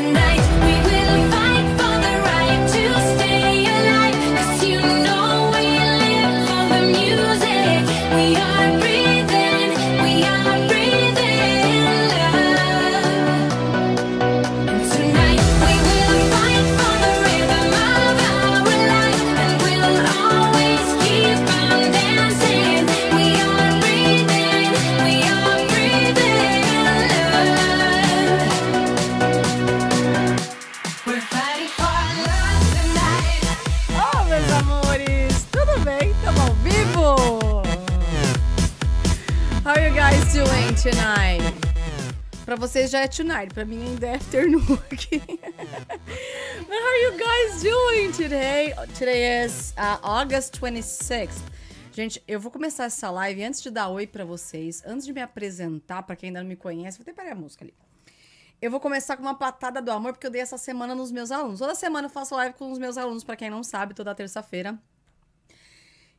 tonight Pra vocês já é tonight, pra mim ainda é afternoon How are you guys doing today? Today is uh, August 26th. Gente, eu vou começar essa live antes de dar oi para vocês, antes de me apresentar para quem ainda não me conhece, vou até parar a música ali. Eu vou começar com uma patada do amor porque eu dei essa semana nos meus alunos. Toda semana eu faço live com os meus alunos, para quem não sabe, toda terça-feira.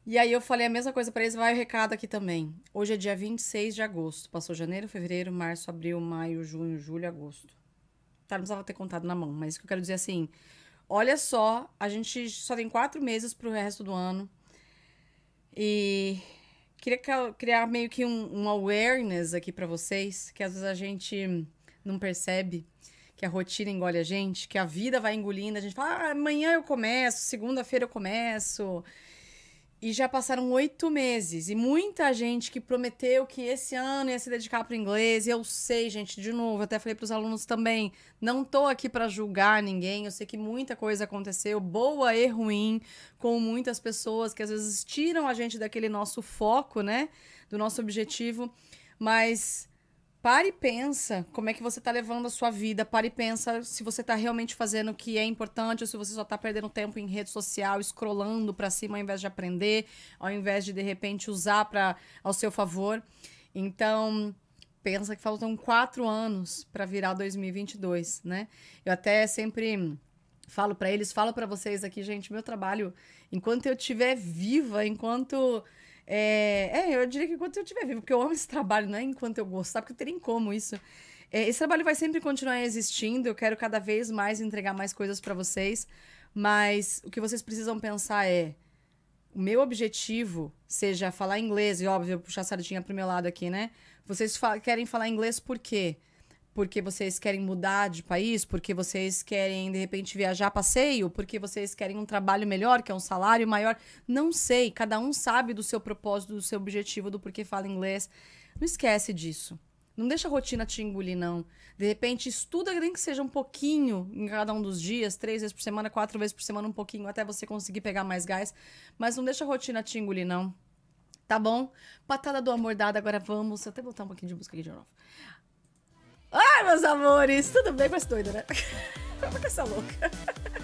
E aí eu falei a mesma coisa para eles, vai o recado aqui também. Hoje é dia 26 de agosto. Passou janeiro, fevereiro, março, abril, maio, junho, julho, agosto. Tá, não precisava ter contado na mão, mas o que eu quero dizer é assim, olha só, a gente só tem quatro meses pro resto do ano. E queria criar meio que um, um awareness aqui para vocês, que às vezes a gente não percebe que a rotina engole a gente, que a vida vai engolindo, a gente fala, ah, amanhã eu começo, segunda-feira eu começo. E já passaram oito meses e muita gente que prometeu que esse ano ia se dedicar para o inglês. E eu sei, gente, de novo, até falei para os alunos também, não tô aqui para julgar ninguém. Eu sei que muita coisa aconteceu, boa e ruim, com muitas pessoas que às vezes tiram a gente daquele nosso foco, né, do nosso objetivo. Mas para e pensa como é que você está levando a sua vida. Para e pensa se você está realmente fazendo o que é importante ou se você só está perdendo tempo em rede social, escrolando para cima ao invés de aprender, ao invés de, de repente, usar para ao seu favor. Então, pensa que faltam quatro anos para virar 2022, né? Eu até sempre falo para eles, falo para vocês aqui, gente, meu trabalho, enquanto eu estiver viva, enquanto é, é, eu diria que enquanto eu estiver vivo, porque eu amo esse trabalho, não é enquanto eu gostar, porque eu teria como isso. É, esse trabalho vai sempre continuar existindo, eu quero cada vez mais entregar mais coisas para vocês, mas o que vocês precisam pensar é. O meu objetivo seja falar inglês, e óbvio, puxar a sardinha pro meu lado aqui, né? Vocês fa querem falar inglês por quê? porque vocês querem mudar de país, porque vocês querem de repente viajar a passeio, porque vocês querem um trabalho melhor, que é um salário maior. Não sei, cada um sabe do seu propósito, do seu objetivo, do porquê fala inglês. Não esquece disso. Não deixa a rotina te engolir, não. De repente, estuda nem que seja um pouquinho em cada um dos dias, três vezes por semana, quatro vezes por semana, um pouquinho, até você conseguir pegar mais gás. Mas não deixa a rotina te engolir, não. Tá bom? Patada do amor dada, agora vamos. Até botar um pouquinho de música aqui de novo. Ai, meus amores, tudo bem? com essa doida, né? Como é que essa louca?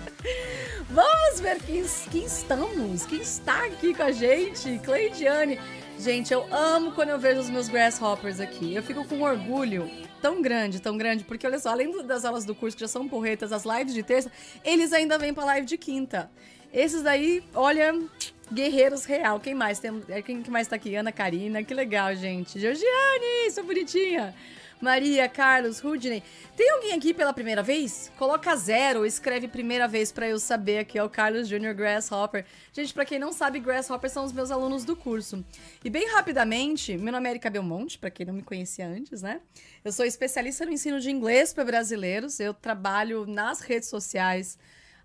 Vamos ver quem, quem estamos, quem está aqui com a gente, Cleidiane. Gente, eu amo quando eu vejo os meus grasshoppers aqui. Eu fico com um orgulho tão grande, tão grande, porque olha só, além das aulas do curso que já são porretas, as lives de terça, eles ainda vêm pra live de quinta. Esses daí, olha, guerreiros real. Quem mais tem, é quem mais tá aqui? Ana Karina, que legal, gente. Georgiane, sua bonitinha. Maria, Carlos, Rudney. Tem alguém aqui pela primeira vez? Coloca zero, escreve primeira vez para eu saber aqui, é o Carlos Júnior Grasshopper. Gente, para quem não sabe, Grasshopper são os meus alunos do curso. E bem rapidamente, meu nome é Erika Belmonte, para quem não me conhecia antes, né? Eu sou especialista no ensino de inglês para brasileiros, eu trabalho nas redes sociais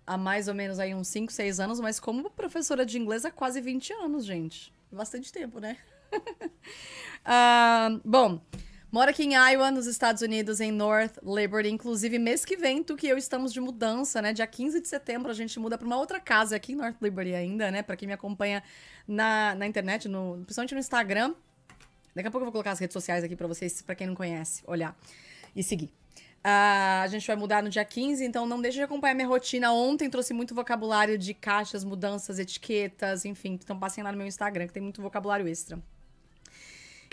há mais ou menos aí uns 5, 6 anos, mas como professora de inglês há quase 20 anos, gente. Bastante tempo, né? uh, bom, Mora aqui em Iowa, nos Estados Unidos, em North Liberty. Inclusive, mês que vem, tu que eu estamos de mudança, né? Dia 15 de setembro a gente muda para uma outra casa aqui em North Liberty ainda, né? Para quem me acompanha na, na internet, no, principalmente no Instagram. Daqui a pouco eu vou colocar as redes sociais aqui para vocês, para quem não conhece, olhar e seguir. Uh, a gente vai mudar no dia 15, então não deixe de acompanhar minha rotina. Ontem trouxe muito vocabulário de caixas, mudanças, etiquetas, enfim. Então passem lá no meu Instagram, que tem muito vocabulário extra.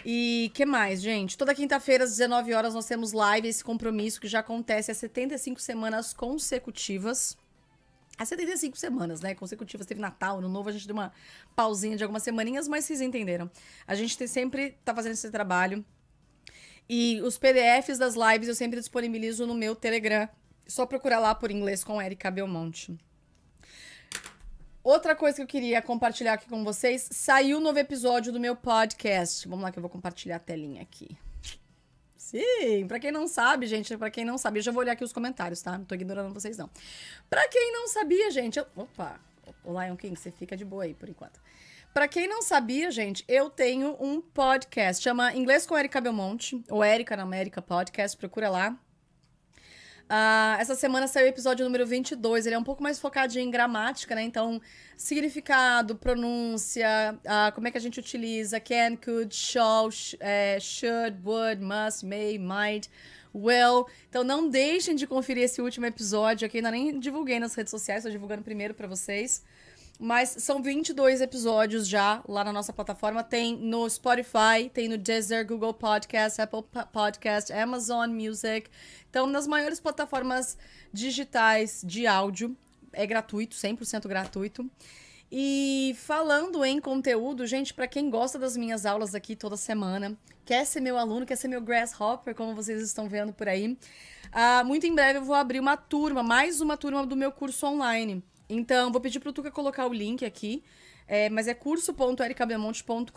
E que mais, gente? Toda quinta-feira, às 19 horas, nós temos live, esse compromisso que já acontece há 75 semanas consecutivas. Há 75 semanas, né? Consecutivas. Teve Natal, no Novo, a gente deu uma pausinha de algumas semaninhas, mas vocês entenderam. A gente tem, sempre tá fazendo esse trabalho. E os PDFs das lives eu sempre disponibilizo no meu Telegram. Só procurar lá por inglês com Erika Belmonte. Outra coisa que eu queria compartilhar aqui com vocês, saiu um novo episódio do meu podcast. Vamos lá que eu vou compartilhar a telinha aqui. Sim, para quem não sabe, gente, para quem não sabe, já vou olhar aqui os comentários, tá? Não tô ignorando vocês não. Para quem não sabia, gente, eu... opa, o Lion King, você fica de boa aí por enquanto. Para quem não sabia, gente, eu tenho um podcast, chama Inglês com Erika Belmonte, ou Erika na América Podcast, procura lá. Uh, essa semana saiu o episódio número 22. Ele é um pouco mais focado em gramática, né? Então, significado, pronúncia, uh, como é que a gente utiliza can, could, shall, sh é, should, would, must, may, might, will. Então, não deixem de conferir esse último episódio aqui. Ainda nem divulguei nas redes sociais, estou divulgando primeiro para vocês. Mas são 22 episódios já lá na nossa plataforma. Tem no Spotify, tem no Deezer, Google Podcast, Apple Podcast, Amazon Music. Então, nas maiores plataformas digitais de áudio. É gratuito, 100% gratuito. E falando em conteúdo, gente, para quem gosta das minhas aulas aqui toda semana, quer ser meu aluno, quer ser meu grasshopper, como vocês estão vendo por aí, uh, muito em breve eu vou abrir uma turma, mais uma turma do meu curso online. Então, vou pedir pro Tuca colocar o link aqui. É, mas é curso.ericabemonte.com.br.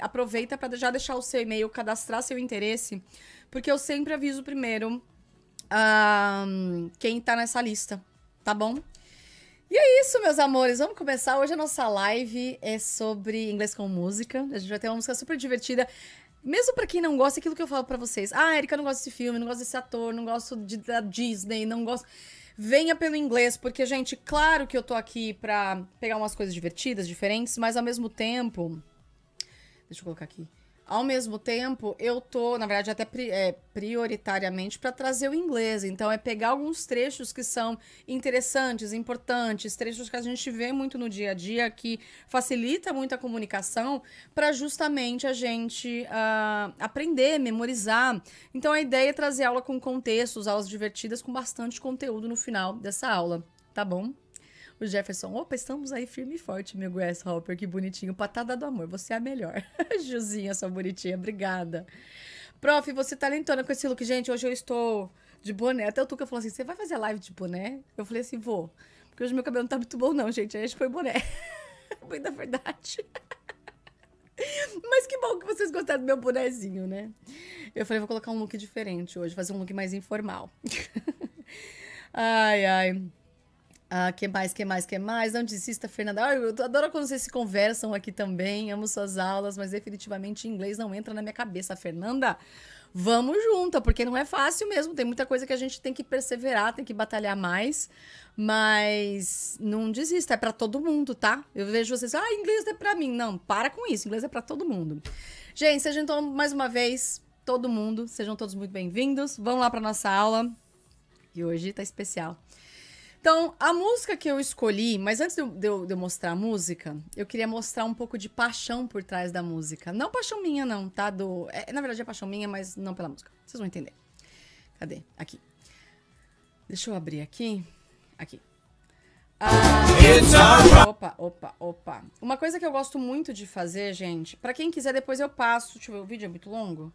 Aproveita para já deixar o seu e-mail, cadastrar seu interesse, porque eu sempre aviso primeiro um, quem tá nessa lista, tá bom? E é isso, meus amores. Vamos começar. Hoje a nossa live é sobre inglês com música. A gente vai ter uma música super divertida. Mesmo para quem não gosta, é aquilo que eu falo para vocês. Ah, Erika, não gosto desse filme, não gosto desse ator, não gosto de, da Disney, não gosto. Venha pelo inglês, porque, gente, claro que eu tô aqui pra pegar umas coisas divertidas, diferentes, mas ao mesmo tempo. Deixa eu colocar aqui. Ao mesmo tempo, eu tô, na verdade, até pri é, prioritariamente para trazer o inglês. Então, é pegar alguns trechos que são interessantes, importantes, trechos que a gente vê muito no dia a dia, que facilita muito a comunicação, para justamente a gente uh, aprender, memorizar. Então, a ideia é trazer aula com contextos, aulas divertidas, com bastante conteúdo no final dessa aula. Tá bom? O Jefferson, opa, estamos aí firme e forte, meu Grasshopper, que bonitinho. Patada do amor, você é a melhor. Josinha, sua bonitinha, obrigada. Prof, você tá lentona com esse look. Gente, hoje eu estou de boné. Até o Tuca falou assim: você vai fazer live de boné? Eu falei assim: vou. Porque hoje meu cabelo não tá muito bom, não, gente. Aí a gente foi boné. foi da verdade. Mas que bom que vocês gostaram do meu bonezinho, né? Eu falei, vou colocar um look diferente hoje, fazer um look mais informal. ai, ai. Ah, que mais, que mais, que mais? Não desista, Fernanda. Ah, eu adoro quando vocês se conversam aqui também. Amo suas aulas, mas definitivamente inglês não entra na minha cabeça, Fernanda. Vamos junto, porque não é fácil mesmo. Tem muita coisa que a gente tem que perseverar, tem que batalhar mais. Mas não desista, é para todo mundo, tá? Eu vejo vocês, ah, inglês é para mim. Não, para com isso, inglês é para todo mundo. Gente, sejam então mais uma vez todo mundo, sejam todos muito bem-vindos. Vamos lá para nossa aula. E hoje tá especial. Então, a música que eu escolhi, mas antes de eu, de eu, mostrar a música, eu queria mostrar um pouco de paixão por trás da música. Não paixão minha, não, tá? Do, é, na verdade é paixão minha, mas não pela música. Vocês vão entender. Cadê? Aqui. Deixa eu abrir aqui. Aqui. Ah, opa, opa, opa. Uma coisa que eu gosto muito de fazer, gente, para quem quiser, depois eu passo. Deixa eu ver, o vídeo é muito longo.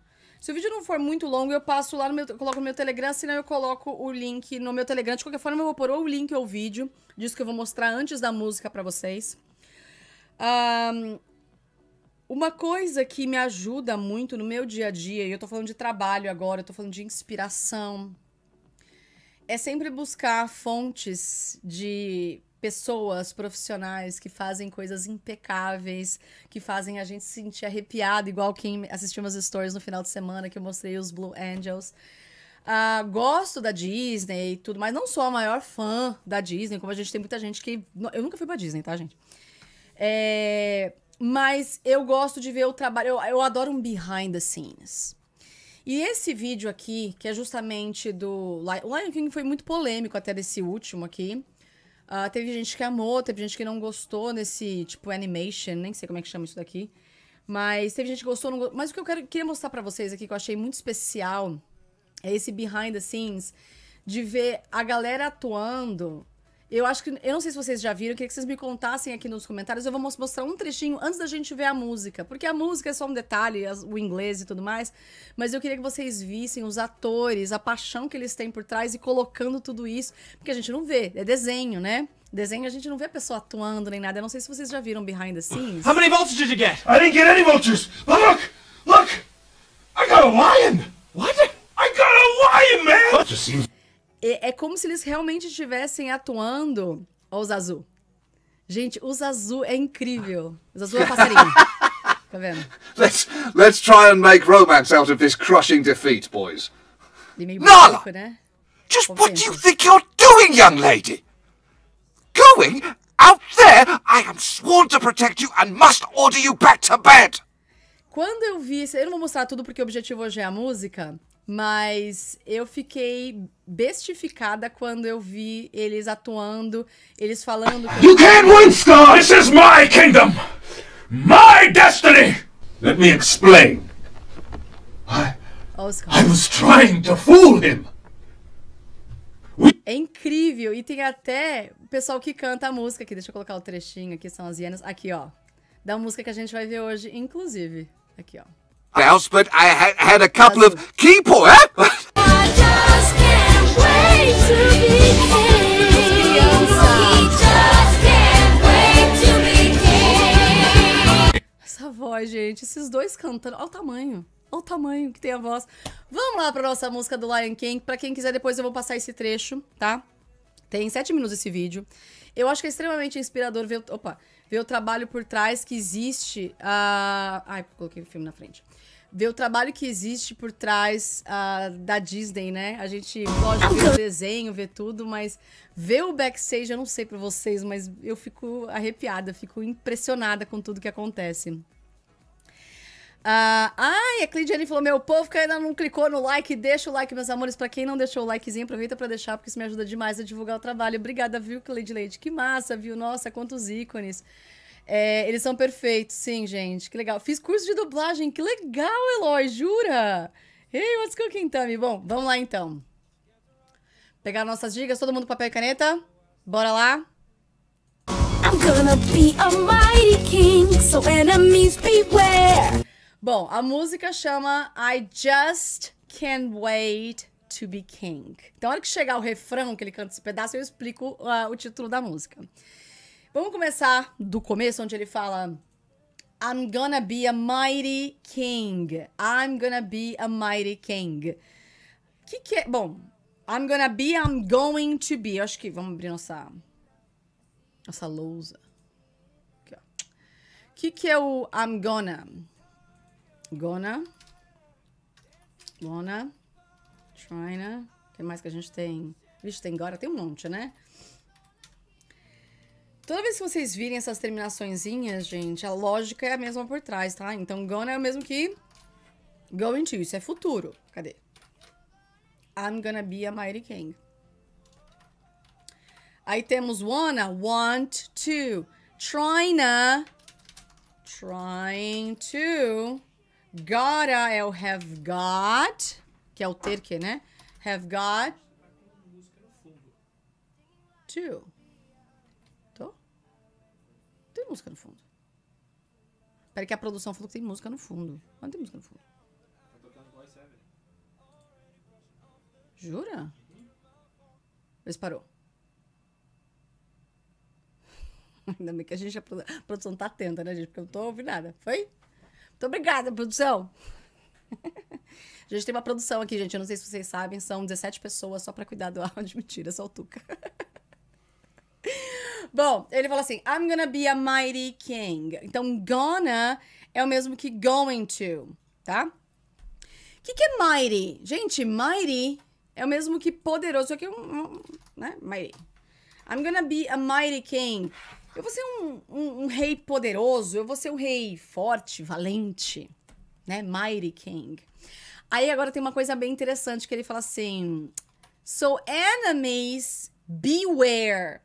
Se o vídeo não for muito longo, eu passo lá no meu, coloco no meu Telegram, senão eu coloco o link no meu Telegram. De qualquer forma, eu vou pôr ou o link ou o vídeo disso que eu vou mostrar antes da música para vocês. Um, uma coisa que me ajuda muito no meu dia a dia, e eu tô falando de trabalho agora, eu tô falando de inspiração, é sempre buscar fontes de pessoas profissionais que fazem coisas impecáveis, que fazem a gente se sentir arrepiado, igual quem assistiu umas stories no final de semana que eu mostrei os Blue Angels. Uh, gosto da Disney e tudo, mas não sou a maior fã da Disney, como a gente tem muita gente que. Eu nunca fui pra Disney, tá, gente? É... Mas eu gosto de ver o trabalho. Eu, eu adoro um behind the scenes. E esse vídeo aqui, que é justamente do. O Lion King foi muito polêmico até desse último aqui. Uh, teve gente que amou, teve gente que não gostou nesse, tipo, animation, nem sei como é que chama isso daqui. Mas teve gente que gostou, não gostou. Mas o que eu quero, queria mostrar para vocês aqui, que eu achei muito especial, é esse behind the scenes de ver a galera atuando eu acho que. Eu não sei se vocês já viram, eu queria que vocês me contassem aqui nos comentários. Eu vou mostrar um trechinho antes da gente ver a música. Porque a música é só um detalhe, o inglês e tudo mais. Mas eu queria que vocês vissem os atores, a paixão que eles têm por trás e colocando tudo isso. Porque a gente não vê, é desenho, né? Desenho a gente não vê a pessoa atuando nem nada. Eu não sei se vocês já viram behind the scenes. How many vultures did you get? I didn't get any vultures! But look! Look! I got a lion! What? I got a lion, man! That just seems é, é como se eles realmente estivessem atuando. Olha os azul. Gente, os azul é incrível. Os azul é passarinho. tá vendo? Let's, let's try and make romance out of this crushing defeat, boys. Nala! né? Just Compensa. what do you think you're doing, young lady? Going out there? I am sworn to protect you and must order you back to bed! Quando eu vi, eu não vou mostrar tudo porque o objetivo hoje é a música. Mas eu fiquei bestificada quando eu vi eles atuando, eles falando. Que... You can't win, Scar! This is my kingdom! My destiny! Let me explain. I, Oscar. I was trying to fool him. É incrível. E tem até o pessoal que canta a música aqui. Deixa eu colocar o trechinho aqui, são as hienas. Aqui, ó. Da música que a gente vai ver hoje, inclusive. Aqui, ó else, but I ha had a couple of key points. Essa voz, gente, esses dois cantando, olha o tamanho. Olha o tamanho que tem a voz. Vamos lá para nossa música do Lion King. Pra quem quiser, depois eu vou passar esse trecho, tá? Tem sete minutos esse vídeo. Eu acho que é extremamente inspirador ver. Opa! Ver o trabalho por trás que existe. Uh... Ai, coloquei o filme na frente. Ver o trabalho que existe por trás uh, da Disney, né? A gente pode ver o desenho, ver tudo, mas ver o backstage, eu não sei para vocês, mas eu fico arrepiada, fico impressionada com tudo que acontece. Ah, ai, a Clidiane falou: meu povo que ainda não clicou no like, deixa o like, meus amores. Para quem não deixou o likezinho, aproveita para deixar, porque isso me ajuda demais a divulgar o trabalho. Obrigada, viu, Cleide Leite? Que massa, viu? Nossa, quantos ícones. É, eles são perfeitos, sim, gente. Que legal. Fiz curso de dublagem, que legal, Eloy, jura? Hey, what's cooking, Tami? Bom, vamos lá então. Pegar nossas dicas, todo mundo papel e caneta? Bora lá? I'm gonna be a mighty king, so enemies beware. Bom, a música chama I Just Can't Wait to Be King. Então, na hora que chegar o refrão que ele canta esse pedaço, eu explico uh, o título da música. Vamos começar do começo, onde ele fala. I'm gonna be a mighty king. I'm gonna be a mighty king. Que que é? Bom, I'm gonna be, I'm going to be. Eu acho que vamos abrir nossa nossa lousa. Aqui, ó. Que que é o I'm gonna? Gonna. wanna, China. O que mais que a gente tem? Vixe, tem agora, tem um monte, né? Toda vez que vocês virem essas terminaçõezinhas, gente, a lógica é a mesma por trás, tá? Então, gonna é o mesmo que going to. Isso é futuro. Cadê? I'm gonna be a mighty king. Aí temos wanna, want to. Tryna, trying to. Gotta é o have got, que é o ter que, né? Have got to. Tô? Tem música no fundo. Peraí que a produção falou que tem música no fundo. Não tem música no fundo. Jura? Mas parou. Ainda bem que a gente, a produção tá atenta, né, gente? Porque eu não tô ouvindo nada. Foi? Muito obrigada, produção. A gente tem uma produção aqui, gente. Eu não sei se vocês sabem, são 17 pessoas só para cuidar do áudio. Mentira, só o Tuca. Bom, ele fala assim: I'm gonna be a mighty king. Então, gonna é o mesmo que going to, tá? O que, que é mighty? Gente, mighty é o mesmo que poderoso, só que é um. um né? Mighty. I'm gonna be a mighty king. Eu vou ser um, um, um rei poderoso, eu vou ser um rei forte, valente, né? Mighty King. Aí agora tem uma coisa bem interessante que ele fala assim: So enemies, beware.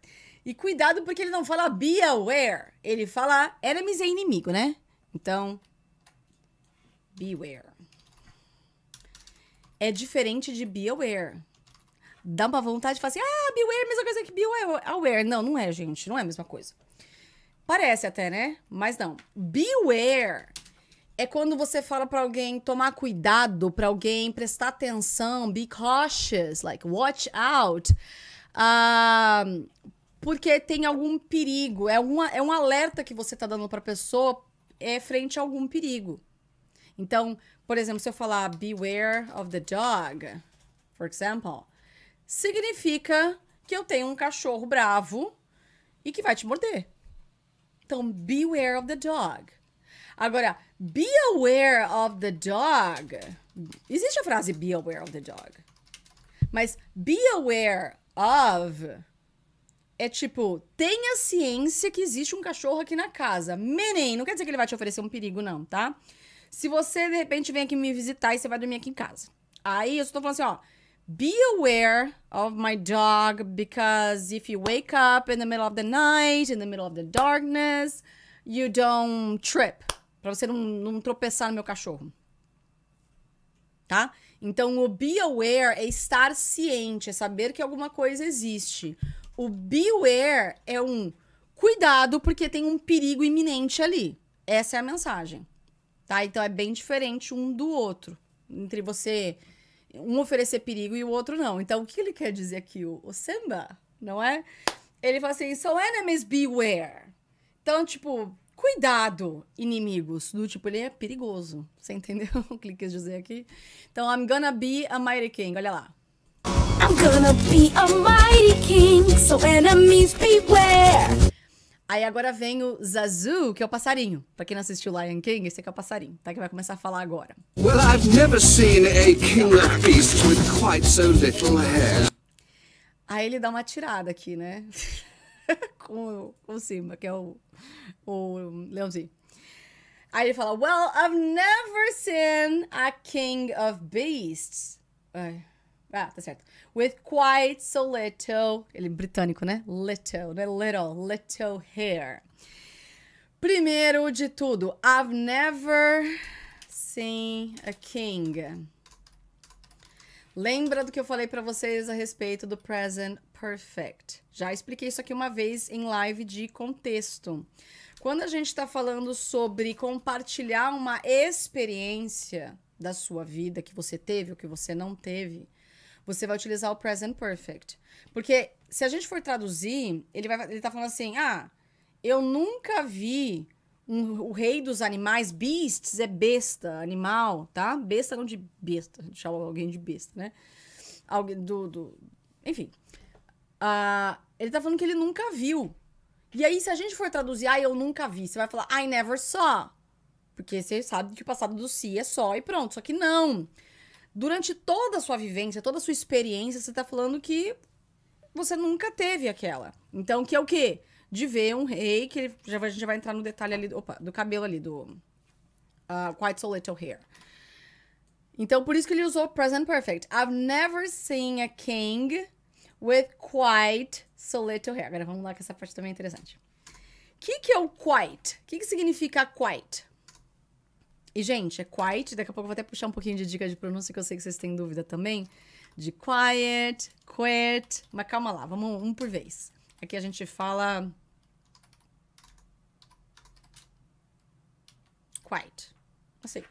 E cuidado porque ele não fala be aware, ele fala enemies é inimigo, né? Então, beware. É diferente de be aware dá uma vontade de falar assim, ah, beware, mesma coisa que beware. Não, não é, gente, não é a mesma coisa. Parece até, né? Mas não. Beware é quando você fala para alguém tomar cuidado, para alguém prestar atenção, be cautious, like watch out. Uh, porque tem algum perigo, é, uma, é um alerta que você tá dando pra pessoa é frente a algum perigo. Então, por exemplo, se eu falar beware of the dog, for example, significa que eu tenho um cachorro bravo e que vai te morder. Então, beware of the dog. Agora, be aware of the dog. Existe a frase be aware of the dog. Mas be aware of é tipo, tenha ciência que existe um cachorro aqui na casa. Menem não quer dizer que ele vai te oferecer um perigo, não, tá? Se você, de repente, vem aqui me visitar e você vai dormir aqui em casa. Aí eu estou falando assim, ó, be aware of my dog because if you wake up in the middle of the night, in the middle of the darkness, you don't trip. Pra você não, não tropeçar no meu cachorro. Tá? Então, o be aware é estar ciente, é saber que alguma coisa existe. O beware é um cuidado porque tem um perigo iminente ali. Essa é a mensagem. Tá? Então, é bem diferente um do outro. Entre você um oferecer perigo e o outro não. Então, o que ele quer dizer aqui? O, o Simba, não é? Ele fala assim: so enemies beware. Então, tipo, cuidado, inimigos. Do tipo, ele é perigoso. Você entendeu o que ele quis dizer aqui? Então, I'm gonna be a mighty king. Olha lá. I'm gonna be a mighty king, so enemies beware. Aí agora vem o Zazu, que é o passarinho. Pra quem não assistiu Lion King, esse aqui é o passarinho, tá? Que vai começar a falar agora. Well, I've never seen a of beasts with quite so little hair. Aí ele dá uma tirada aqui, né? com, com o Simba, que é o, o leãozinho. Aí ele fala, well, I've never seen a king of beasts. Ai. Ah, tá certo. With quite so little. Ele é britânico, né? Little, né? Little, little hair. Primeiro de tudo, I've never seen a king. Lembra do que eu falei para vocês a respeito do present perfect? Já expliquei isso aqui uma vez em live de contexto. Quando a gente está falando sobre compartilhar uma experiência da sua vida que você teve ou que você não teve, você vai utilizar o present perfect. Porque se a gente for traduzir, ele vai ele tá falando assim: "Ah, eu nunca vi um, o rei dos animais, beasts é besta, animal, tá? Besta não de besta, chama alguém de besta, né? Alguém do, do enfim. Uh, ele tá falando que ele nunca viu. E aí, se a gente for traduzir, ah, eu nunca vi, você vai falar, I never saw. Porque você sabe que o passado do si é só e pronto. Só que não durante toda a sua vivência, toda a sua experiência, você tá falando que você nunca teve aquela. Então, que é o quê? De ver um rei, que ele, já, a gente já vai entrar no detalhe ali, opa, do cabelo ali, do uh, Quite So Little Hair. Então, por isso que ele usou present perfect. I've never seen a king with quite so little hair. Agora vamos lá que essa parte também é interessante. O que, que é o quite? O que, que significa quite? E, gente, é quiet. Daqui a pouco eu vou até puxar um pouquinho de dica de pronúncia, que eu sei que vocês têm dúvida também. De quiet, quiet. Mas calma lá, vamos um por vez. Aqui a gente fala. Quiet. Assim,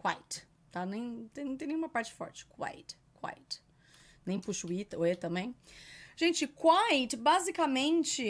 quiet. Tá? Nem, tem, não tem nenhuma parte forte. Quiet, quiet. Nem puxo o i, o e também. Gente, quiet, basicamente,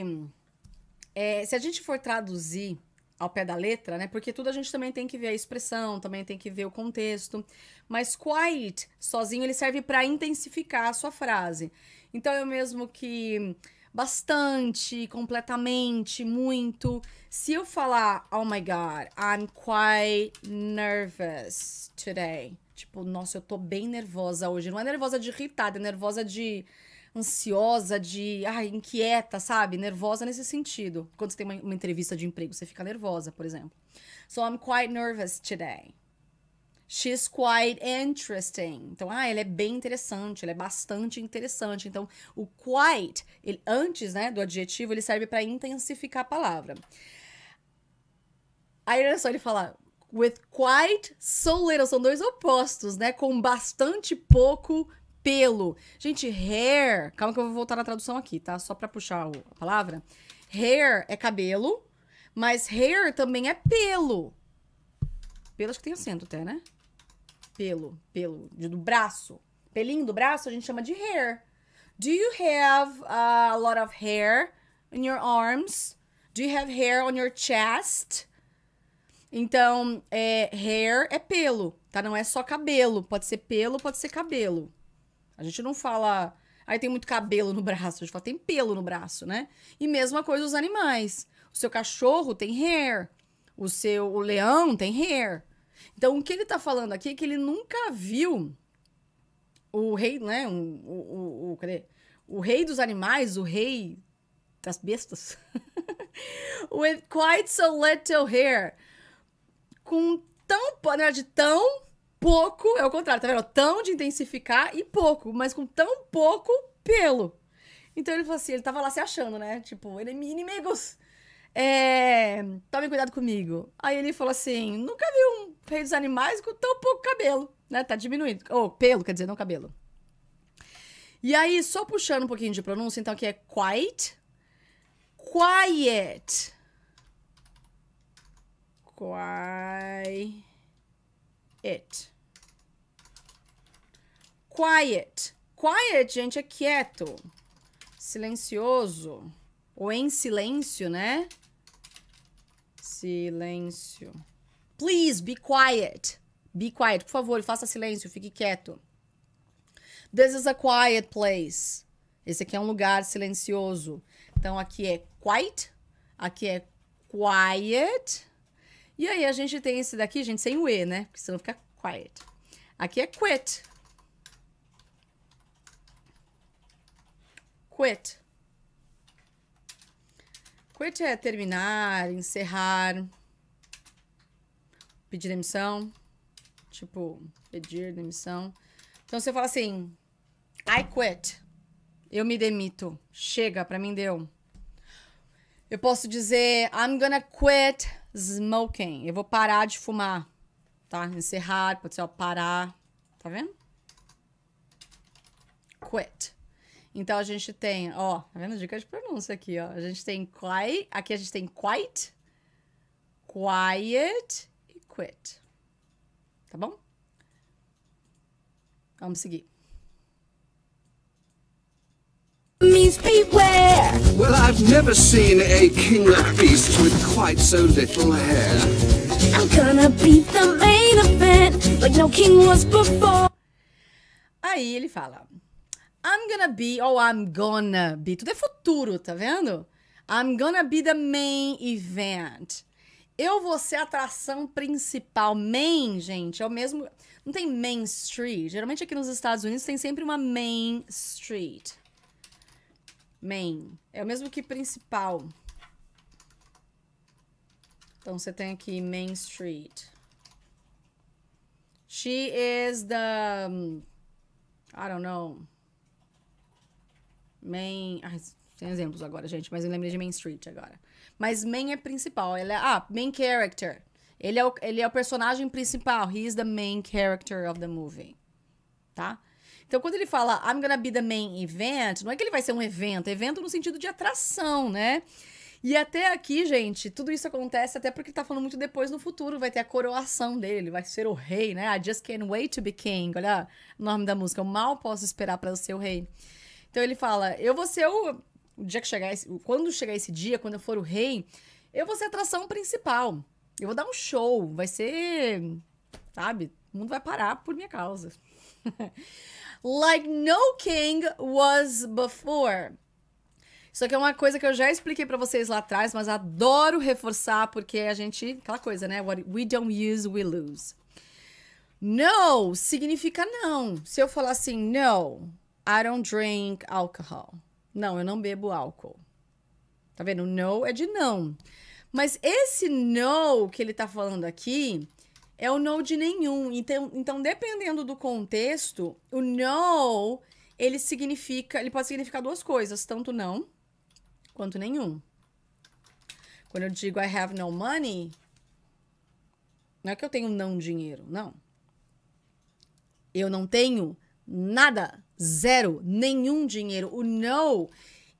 é, se a gente for traduzir ao pé da letra, né? Porque tudo a gente também tem que ver a expressão, também tem que ver o contexto. Mas quiet, sozinho, ele serve para intensificar a sua frase. Então, eu mesmo que bastante, completamente, muito. Se eu falar, oh my god, I'm quite nervous today. Tipo, nossa, eu tô bem nervosa hoje. Não é nervosa de irritada, é nervosa de ansiosa, de ai, inquieta, sabe? Nervosa nesse sentido. Quando você tem uma, uma entrevista de emprego, você fica nervosa, por exemplo. So I'm quite nervous today. She's quite interesting. Então, ah, ela é bem interessante, ela é bastante interessante. Então, o quite, ele, antes né, do adjetivo, ele serve para intensificar a palavra. Aí olha só ele fala, with quite so little, são dois opostos, né? Com bastante pouco pelo. Gente, hair. Calma que eu vou voltar na tradução aqui, tá? Só pra puxar o, a palavra. Hair é cabelo, mas hair também é pelo. Pelo, acho que tem acento até, né? Pelo, pelo, do braço. Pelinho do braço a gente chama de hair. Do you have a lot of hair in your arms? Do you have hair on your chest? Então, é, hair é pelo, tá? Não é só cabelo. Pode ser pelo, pode ser cabelo. A gente não fala, aí tem muito cabelo no braço, a gente fala, tem pelo no braço, né? E mesma coisa os animais. O seu cachorro tem hair, o seu o leão tem hair. Então, o que ele está falando aqui é que ele nunca viu o rei, né? O, o, o, cadê? o rei dos animais, o rei das bestas. With quite so little hair. Com tão, né, de tão pouco, é o contrário, tá vendo? Tão de intensificar e pouco, mas com tão pouco pelo. Então ele falou assim, ele tava lá se achando, né? Tipo, ele é inimigos. É, tome cuidado comigo. Aí ele falou assim: nunca vi um rei dos animais com tão pouco cabelo, né? Tá diminuindo. Ou oh, pelo, quer dizer, não cabelo. E aí, só puxando um pouquinho de pronúncia, então aqui é quiet. Quiet. Quiet. Quiet. Quiet, gente, é quieto. Silencioso. Ou em silêncio, né? Silêncio. Please be quiet. Be quiet. Por favor, faça silêncio, fique quieto. This is a quiet place. Esse aqui é um lugar silencioso. Então aqui é quiet, aqui é quiet. E aí a gente tem esse daqui, gente, sem o E, né? Porque senão fica quiet. Aqui é quit, Quit. Quit é terminar, encerrar, pedir demissão. Tipo, pedir demissão. Então você fala assim: I quit. Eu me demito. Chega, pra mim deu. Eu posso dizer: I'm gonna quit smoking. Eu vou parar de fumar. Tá? Encerrar, pode ser ó, parar. Tá vendo? Quit. Então a gente tem, ó, tá vendo a dica de pronúncia aqui, ó. A gente tem quiet, aqui a gente tem quite, quiet e quit. Tá bom? Vamos seguir. Means beware. Well, I've never seen a king of beasts with quite so little hair. I'm gonna beat the main event like no king was before. Aí ele fala. I'm gonna be, ou I'm gonna be, tudo é futuro, tá vendo? I'm gonna be the main event. Eu vou ser a atração principal. Main, gente, é o mesmo. Não tem Main Street. Geralmente aqui nos Estados Unidos tem sempre uma Main Street. Main. É o mesmo que principal. Então você tem aqui Main Street. She is the. I don't know. Main. Ai, tem exemplos agora, gente, mas eu lembrei de Main Street agora. Mas Main é principal. Ele é. Ah, Main Character. Ele é, o, ele é o personagem principal. He is the main character of the movie. Tá? Então, quando ele fala I'm gonna be the main event, não é que ele vai ser um evento, evento no sentido de atração, né? E até aqui, gente, tudo isso acontece até porque ele tá falando muito depois no futuro, vai ter a coroação dele, ele vai ser o rei, né? I just can't wait to be king. Olha o nome da música, eu mal posso esperar para ser o rei. Então ele fala: Eu vou ser o. O dia que chegar esse. Quando chegar esse dia, quando eu for o rei, eu vou ser a atração principal. Eu vou dar um show. Vai ser. Sabe? O mundo vai parar por minha causa. like no king was before. Isso aqui é uma coisa que eu já expliquei para vocês lá atrás, mas adoro reforçar porque a gente, aquela coisa, né? What we don't use, we lose. No significa não. Se eu falar assim, no, I don't drink alcohol. Não, eu não bebo álcool. Tá vendo? No é de não. Mas esse no que ele tá falando aqui é o no de nenhum. Então, então dependendo do contexto, o no ele significa, ele pode significar duas coisas, tanto não quanto nenhum. Quando eu digo I have no money, não é que eu tenho não dinheiro, não. Eu não tenho nada. Zero. Nenhum dinheiro. O no,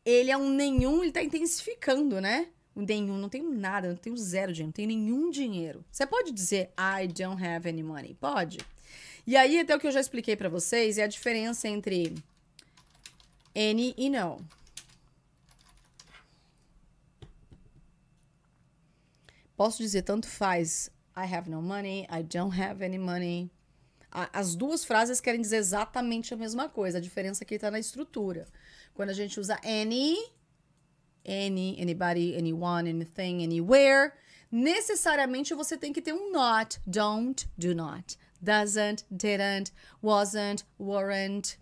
ele é um nenhum, ele tá intensificando, né? O nenhum, não tenho nada, não tenho zero dinheiro, não tenho nenhum dinheiro. Você pode dizer I don't have any money? Pode. E aí, até o que eu já expliquei para vocês, é a diferença entre any e no. Posso dizer tanto faz I have no money, I don't have any money. A, as duas frases querem dizer exatamente a mesma coisa. A diferença aqui é está na estrutura. Quando a gente usa any, any, anybody, anyone, anything, anywhere, necessariamente você tem que ter um not, don't, do not, doesn't, didn't, wasn't, weren't.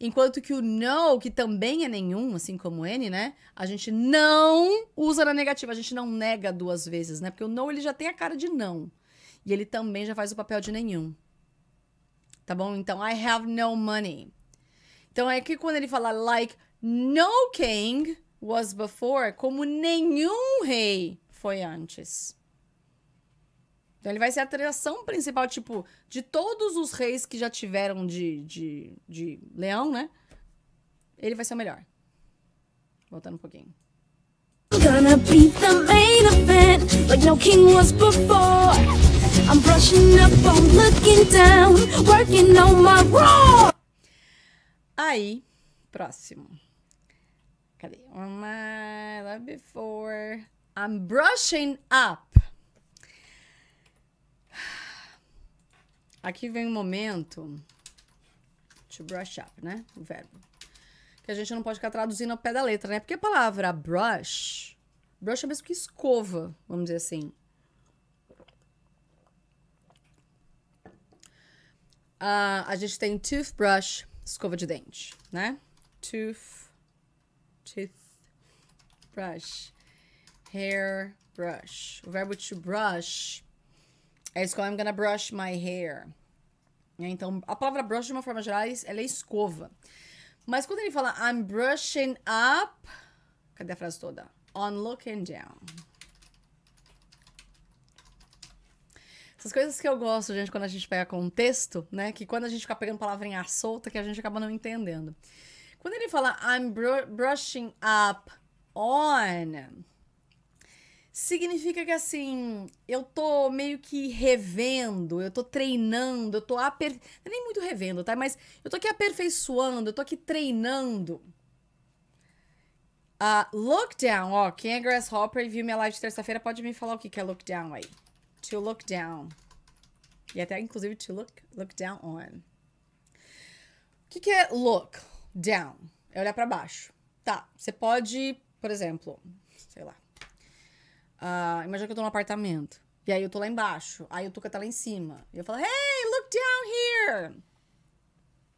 Enquanto que o no, que também é nenhum, assim como N, né? A gente não usa na negativa, a gente não nega duas vezes, né? Porque o no ele já tem a cara de não. E ele também já faz o papel de nenhum. Tá bom? Então, I have no money. Então é que quando ele fala like no king was before, como nenhum rei foi antes. Então ele vai ser a atração principal, tipo, de todos os reis que já tiveram de, de, de leão, né? Ele vai ser o melhor. Voltando um pouquinho. Gonna beat the main event, like no king was before. I'm brushing up, I'm looking down, working on my roar. Aí, próximo. Cadê? On my love before. I'm brushing up. Aqui vem um momento to brush up, né? O verbo. Que a gente não pode ficar traduzindo ao pé da letra, né? Porque a palavra brush, brush é mesmo que escova, vamos dizer assim. Uh, a gente tem toothbrush, escova de dente, né? Tooth, toothbrush, hair brush. O verbo to brush é escovar. I'm gonna brush my hair. Né? Então, a palavra brush, de uma forma geral, ela é escova. Mas quando ele fala I'm brushing up. Cadê a frase toda? On looking down. Essas coisas que eu gosto, gente, quando a gente pega contexto, né? Que quando a gente fica pegando palavrinha solta, que a gente acaba não entendendo. Quando ele fala I'm br brushing up on, significa que assim, eu tô meio que revendo, eu tô treinando, eu tô aperfeiçoando. É nem muito revendo, tá? Mas eu tô aqui aperfeiçoando, eu tô aqui treinando. Uh, ah, lockdown, ó, quem é Grasshopper e viu minha live de terça-feira pode me falar o que, que é lockdown aí to look down. E até inclusive to look, look down on. O que, que é look down? É olhar para baixo. Tá, você pode, por exemplo, sei lá. Uh, imagina que eu tô num apartamento. E aí eu tô lá embaixo. Aí o Tuca tá lá em cima. E eu falo, hey, look down here!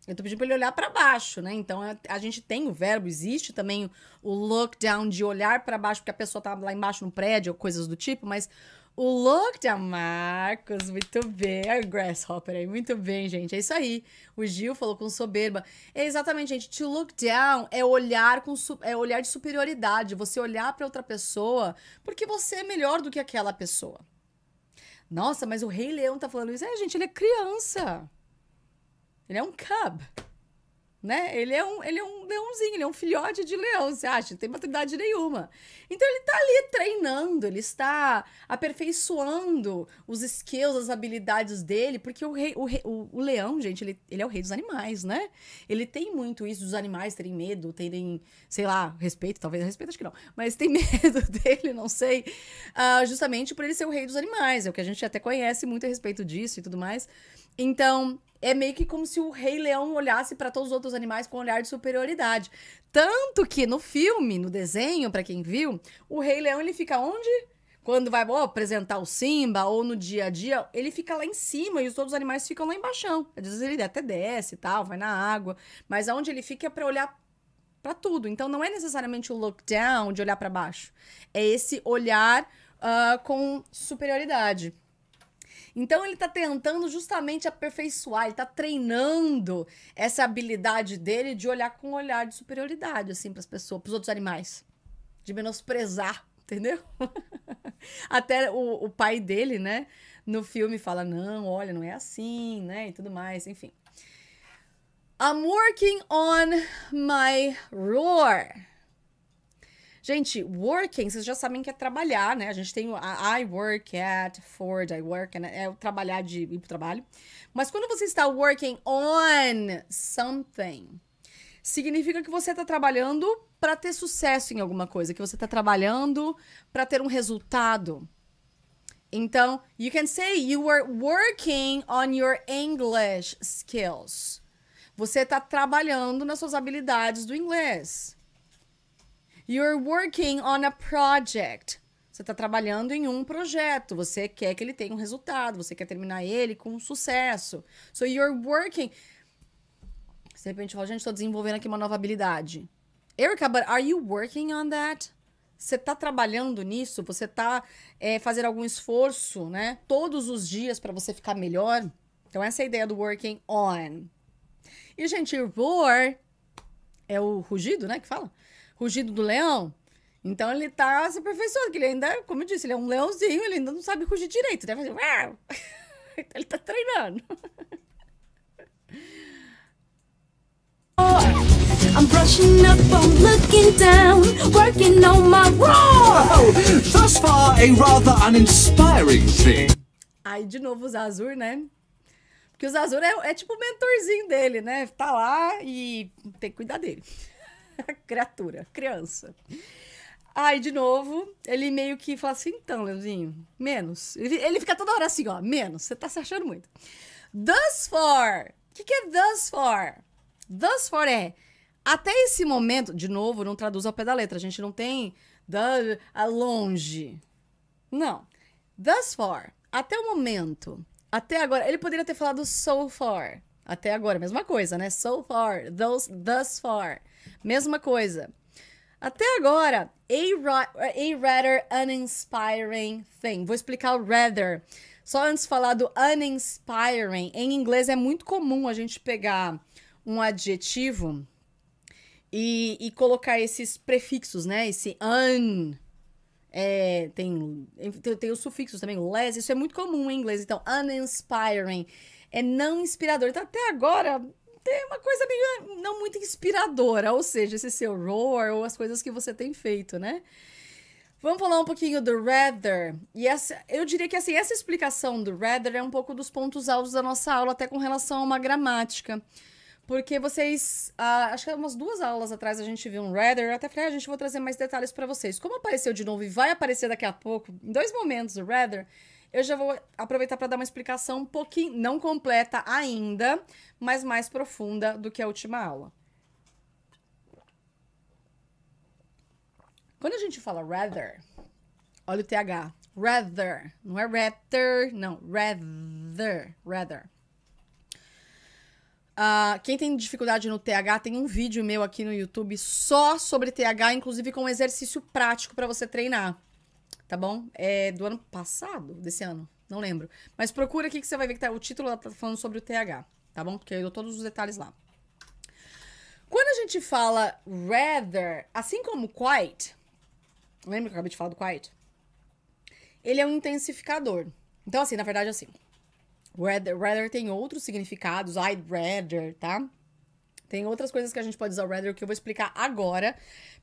Eu tô pedindo pra ele olhar para baixo, né? Então é, a gente tem o verbo, existe também o look down de olhar para baixo, porque a pessoa tá lá embaixo no prédio ou coisas do tipo, mas o look da Marcos, muito bem. A Grasshopper aí, muito bem, gente. É isso aí. O Gil falou com soberba. É exatamente, gente. To look down é olhar com é olhar de superioridade. Você olhar para outra pessoa porque você é melhor do que aquela pessoa. Nossa, mas o Rei Leão tá falando isso. É, gente, ele é criança. Ele é um cub né? Ele é um, ele é um leãozinho, ele é um filhote de leão, você acha? Não tem maturidade nenhuma. Então ele está ali treinando, ele está aperfeiçoando os skills, as habilidades dele, porque o rei, o, rei, o, o, leão, gente, ele, ele é o rei dos animais, né? Ele tem muito isso dos animais terem medo, terem, sei lá, respeito, talvez respeito, acho que não, mas tem medo dele, não sei, uh, justamente por ele ser o rei dos animais, é o que a gente até conhece muito a respeito disso e tudo mais. Então, é meio que como se o rei leão olhasse para todos os outros animais com um olhar de superioridade. Tanto que no filme, no desenho, para quem viu, o rei leão ele fica onde? Quando vai apresentar o Simba ou no dia a dia, ele fica lá em cima e os outros animais ficam lá embaixo. Às vezes ele até desce e tal, vai na água, mas aonde ele fica é para olhar para tudo. Então não é necessariamente o look down de olhar para baixo. É esse olhar uh, com superioridade. Então ele está tentando justamente aperfeiçoar, ele está treinando essa habilidade dele de olhar com um olhar de superioridade assim para as pessoas, para os outros animais, de menosprezar, entendeu? Até o, o pai dele, né, no filme fala: "Não, olha, não é assim", né, e tudo mais, enfim. I'm working on my roar. Gente, working, vocês já sabem que é trabalhar, né? A gente tem o I work at Ford, I work, né? é o trabalhar de ir pro trabalho. Mas quando você está working on something, significa que você está trabalhando para ter sucesso em alguma coisa, que você está trabalhando para ter um resultado. Então, you can say you were working on your English skills. Você está trabalhando nas suas habilidades do inglês. You're working on a project. Você está trabalhando em um projeto, você quer que ele tenha um resultado, você quer terminar ele com sucesso. So you're working. De repente fala, gente, estou desenvolvendo aqui uma nova habilidade. Erica, but are you working on that? Você está trabalhando nisso? Você está é, eh, fazendo algum esforço, né? Todos os dias para você ficar melhor? Então, essa é a ideia do working on. E, gente, roar é o rugido, né? Que fala? rugido do leão. Então ele tá se aperfeiçoando, que ele ainda, como eu disse, ele é um leãozinho, ele ainda não sabe rugir direito, deve né? fazer. Então ele tá treinando. Oh, I'm brushing up, looking down, working on my roar. Oh, thus far, a rather uninspiring thing. Aí de novo os Azur, né? Porque os Azur é, é tipo o mentorzinho dele, né? Tá lá e tem que cuidar dele. Criatura, criança. Aí, de novo, ele meio que fala assim: então, Leozinho, menos. Ele, fica toda hora assim, ó, menos, você tá se achando muito. Thus far. O que, que é thus far? Thus far é. Até esse momento, de novo, não traduz ao pé da letra, a gente não tem da, a longe. Não. Thus far. Até o momento. Até agora. Ele poderia ter falado so far. Até agora, mesma coisa, né? So far. Those, thus far. Mesma coisa. Até agora, a rather uninspiring thing. Vou explicar o rather. Só antes de falar do uninspiring, em inglês é muito comum a gente pegar um adjetivo e, e colocar esses prefixos, né? Esse un. É, tem, tem, tem, os sufixos também, less, isso é muito comum em inglês. Então, uninspiring é não inspirador. Então, até agora, tem uma coisa meio eh, não muito inspiradora, ou seja, esse seu roar ou as coisas que você tem feito, né? Vamos falar um pouquinho do rather. E essa, eu diria que assim, essa explicação do rather é um pouco dos pontos altos da nossa aula, até com relação a uma gramática. Porque vocês, ah, acho que umas duas aulas atrás a gente viu um rather, eu até falei, ah, a gente vou trazer mais detalhes para vocês. Como apareceu de novo e vai aparecer daqui a pouco, em dois momentos o rather, eu já vou aproveitar para dar uma explicação um pouquinho, não completa ainda, mas mais profunda do que a última aula. Quando a gente fala rather, olha o TH. Rather. Não é rather, não. Rather. Rather. Uh, quem tem dificuldade no TH, tem um vídeo meu aqui no YouTube só sobre TH, inclusive com um exercício prático para você treinar tá bom? É do ano passado, desse ano, não lembro. Mas procura aqui que você vai ver que tá, o título tá falando sobre o TH, tá bom? Porque eu dou todos os detalhes lá. Quando a gente fala rather, assim como quite, lembra que eu acabei de falar do quite? Ele é um intensificador. Então, assim, na verdade, assim, rather, rather tem outros significados, I'd rather, tá? Tem outras coisas que a gente pode usar o rather que eu vou explicar agora,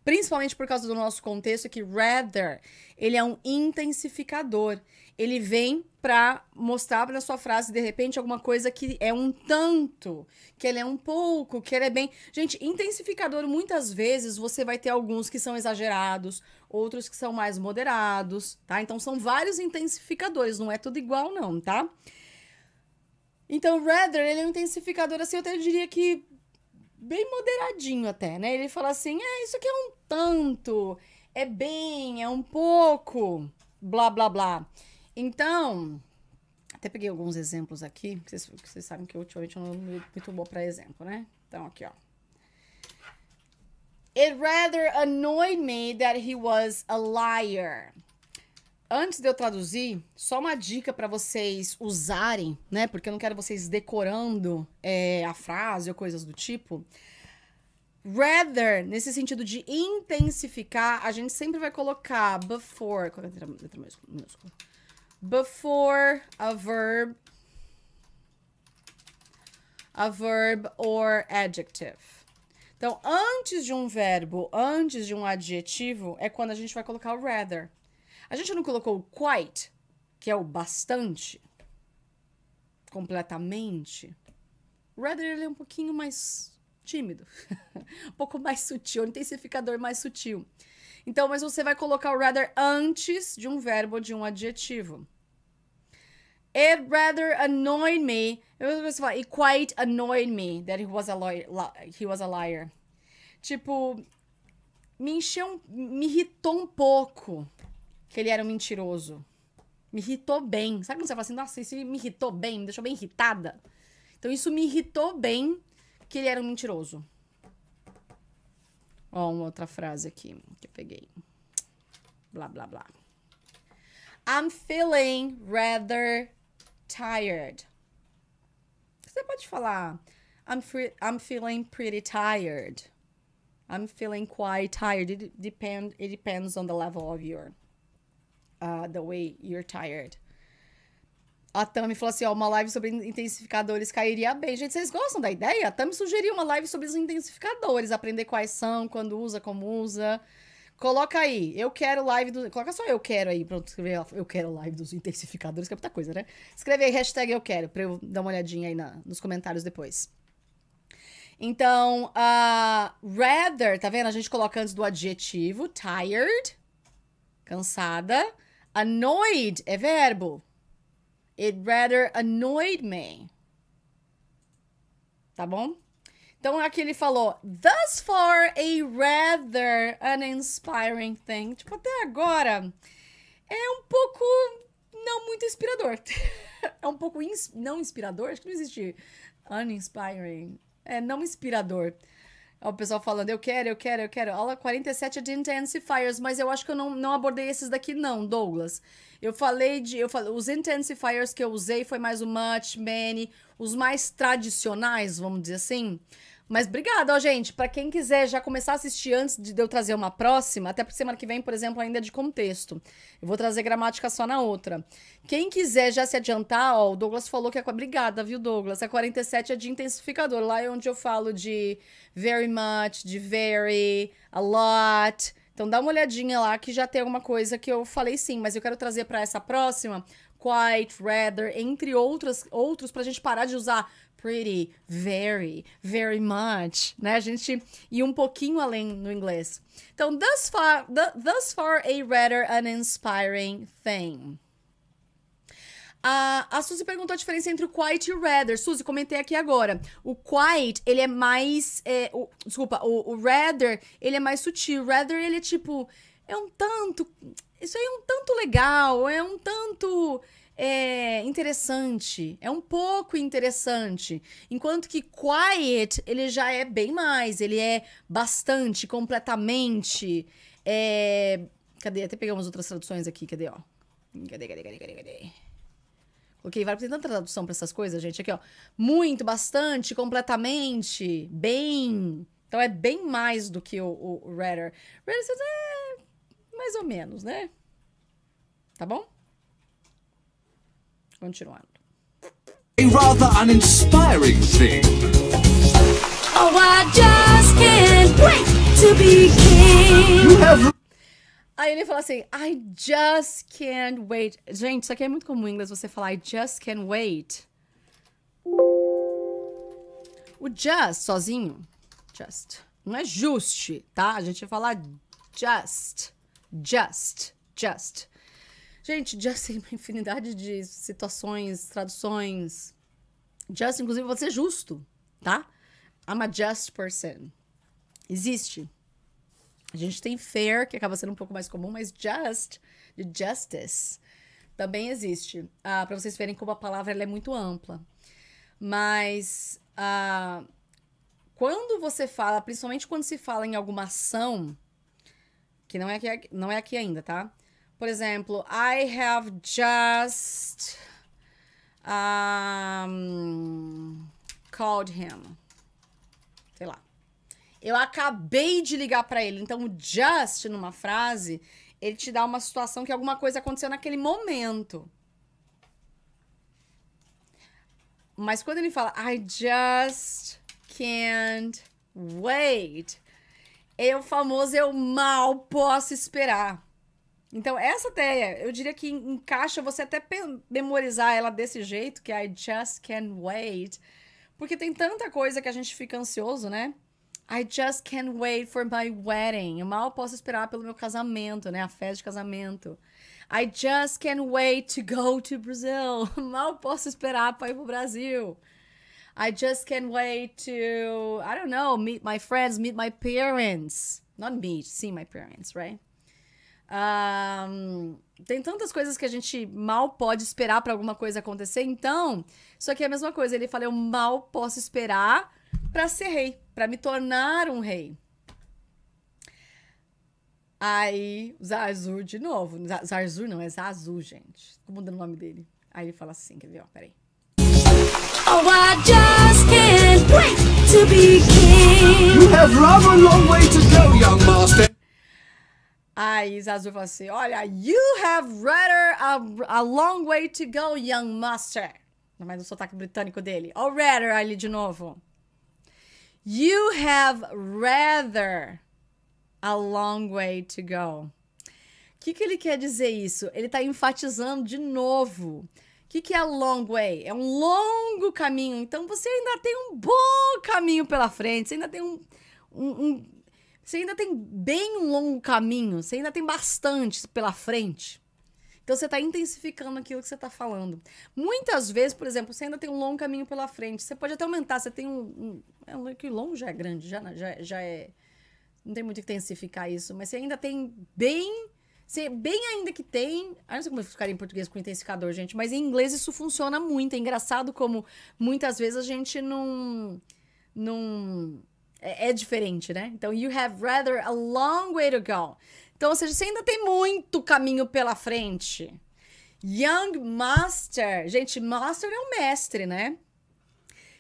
principalmente por causa do nosso contexto que rather, ele é um intensificador. Ele vem para mostrar na sua frase de repente alguma coisa que é um tanto, que ele é um pouco, que ele é bem. Gente, intensificador muitas vezes você vai ter alguns que são exagerados, outros que são mais moderados, tá? Então são vários intensificadores, não é tudo igual não, tá? Então, rather, ele é um intensificador assim, eu até diria que bem moderadinho até, né? Ele fala assim: é isso aqui é um tanto, é bem, é um pouco, blá, blá, blá. Então, até peguei alguns exemplos aqui, que vocês, que vocês sabem que eu ultimamente eu não me muito bom para exemplo, né? Então, aqui, ó. It rather annoyed me that he was a liar. Antes de eu traduzir, só uma dica para vocês usarem, né? Porque eu não quero vocês decorando é, a frase ou coisas do tipo. Rather, nesse sentido de intensificar, a gente sempre vai colocar before. Qual é a letra, letra minúscula? Before a verb. A verb or adjective. Então, antes de um verbo, antes de um adjetivo, é quando a gente vai colocar o rather. A gente não colocou o quite, que é o bastante, completamente. Rather, ele é um pouquinho mais tímido, um pouco mais sutil, um intensificador mais sutil. Então, mas você vai colocar o rather antes de um verbo ou de um adjetivo. It rather annoyed me. Você fala, it quite annoyed me that he was a, he was a liar. Tipo, me encheu, me irritou um pouco que ele era um mentiroso. Me irritou bem. Sabe quando você fala assim, nossa, isso me irritou bem, me deixou bem irritada? Então isso me irritou bem que ele era um mentiroso. Ó, uma outra frase aqui que eu peguei. Blá, blá, blá. I'm feeling rather tired. Você pode falar, I'm, I'm feeling pretty tired. I'm feeling quite tired. It, depend, it depends on the level of your uh, The Way You're Tired. A Tami falou assim: ó, uma live sobre intensificadores cairia bem. Gente, vocês gostam da ideia? A Tami sugeriu uma live sobre os intensificadores, aprender quais são, quando usa, como usa. Coloca aí, eu quero live do. Coloca só eu quero aí, pronto, escrever. Eu quero live dos intensificadores, que é muita coisa, né? Escreve aí hashtag eu quero, pra eu dar uma olhadinha aí na, nos comentários depois. Então, uh, rather, tá vendo? A gente coloca antes do adjetivo, tired, cansada. Annoyed é verbo. It rather annoyed me. Tá bom? Então aqui ele falou: Thus far a rather uninspiring thing. Tipo, até agora é um pouco não muito inspirador. é um pouco ins não inspirador? Acho que não existe uninspiring. É não inspirador. O pessoal falando, eu quero, eu quero, eu quero. Aula 47 é de intensifiers, mas eu acho que eu não, não abordei esses daqui não, Douglas. Eu falei de, eu falei, os intensifiers que eu usei foi mais o much, many, os mais tradicionais, vamos dizer assim. Mas obrigada, ó, gente. Para quem quiser já começar a assistir antes de eu trazer uma próxima, até porque semana que vem, por exemplo, ainda é de contexto. Eu vou trazer gramática só na outra. Quem quiser já se adiantar, ó, o Douglas falou que é. Obrigada, viu, Douglas? É a 47 é de intensificador. Lá é onde eu falo de very much, de very, a lot. Então dá uma olhadinha lá que já tem alguma coisa que eu falei sim, mas eu quero trazer para essa próxima quite, rather, entre outras, outros, pra gente parar de usar pretty, very, very much, né? A gente ia um pouquinho além no inglês. Então, thus far, the, thus far a rather uninspiring thing. A, a Suzy perguntou a diferença entre o quiet e o rather. Suzy, comentei aqui agora. O quiet, ele é mais... É, o, desculpa, o, o rather, ele é mais sutil. O rather, ele é tipo... É um tanto... Isso aí é um tanto legal, é um tanto é interessante, é um pouco interessante, enquanto que quiet ele já é bem mais, ele é bastante, completamente, é... cadê? Até peguei umas outras traduções aqui, cadê? Ó, cadê? Cadê? Cadê? Cadê? cadê? Ok, vai de tanta tradução para essas coisas, gente. Aqui, ó, muito, bastante, completamente, bem. Então é bem mais do que o, o, o rather. Tá, é mais ou menos, né? Tá bom? Continuando. A rather uninspiring thing. Oh, I just can't wait to be king. Aí ele fala assim, I just can't wait. Gente, isso aqui é muito comum em inglês você falar I just can't wait. O just sozinho, just, não é juste, tá? A gente falar just, just, just. Gente, Justin, uma infinidade de situações, traduções. Just, inclusive, você ser é justo, tá? I'm a just person. Existe. A gente tem fair, que acaba sendo um pouco mais comum, mas just, de justice, também existe. Ah, para vocês verem como a palavra é muito ampla. Mas ah, quando você fala, principalmente quando se fala em alguma ação, que não é aqui, não é aqui ainda, tá? Por exemplo, I have just um, called him. Sei lá. Eu acabei de ligar para ele. Então, o just numa frase, ele te dá uma situação que alguma coisa aconteceu naquele momento. Mas quando ele fala I just can't wait, é o famoso eu mal posso esperar. Então, essa ideia, eu diria que encaixa você até memorizar ela desse jeito, que é I just can't wait. Porque tem tanta coisa que a gente fica ansioso, né? I just can't wait for my wedding. Eu mal posso esperar pelo meu casamento, né? A festa de casamento. I just can't wait to go to Brazil. Mal posso esperar para ir pro Brasil. I just can't wait to, I don't know, meet my friends, meet my parents. Not meet, see my parents, right? tem tantas coisas que a gente mal pode esperar para alguma coisa acontecer. Então, isso aqui é a mesma coisa. Ele fala: eu mal posso esperar para ser rei, para me tornar um rei. Aí, Zazur de novo. Zazur não, é Zazu, gente. Tô mudando o nome dele. Aí ele fala assim, quer ver? Ó, peraí. Oh, I just can't wait to be king. You have a long way to go, young master. A Isa Azul falou assim: Olha, you have rather a, a long way to go, young master. Não Mas o sotaque britânico dele. Olha rather ali de novo. You have rather a long way to go. O que, que ele quer dizer isso? Ele está enfatizando de novo. O que, que é long way? É um longo caminho. Então você ainda tem um bom caminho pela frente. Você ainda tem um, um você ainda tem bem um longo caminho, você ainda tem bastante pela frente. Então você está intensificando aquilo que você está falando. Muitas vezes, por exemplo, você ainda tem um longo caminho pela frente. Você pode até aumentar, você tem um. um é que longo já é grande, já, já, já é. Não tem muito que intensificar isso, mas você ainda tem bem. Você, bem ainda que tem. Eu não sei como eu ficaria em português com intensificador, gente, mas em inglês isso funciona muito. É engraçado como muitas vezes a gente não. não é, é diferente, né? Então, you have rather a long way to go. Então, ou seja, você ainda tem muito caminho pela frente. Young Master. Gente, Master é o um mestre, né?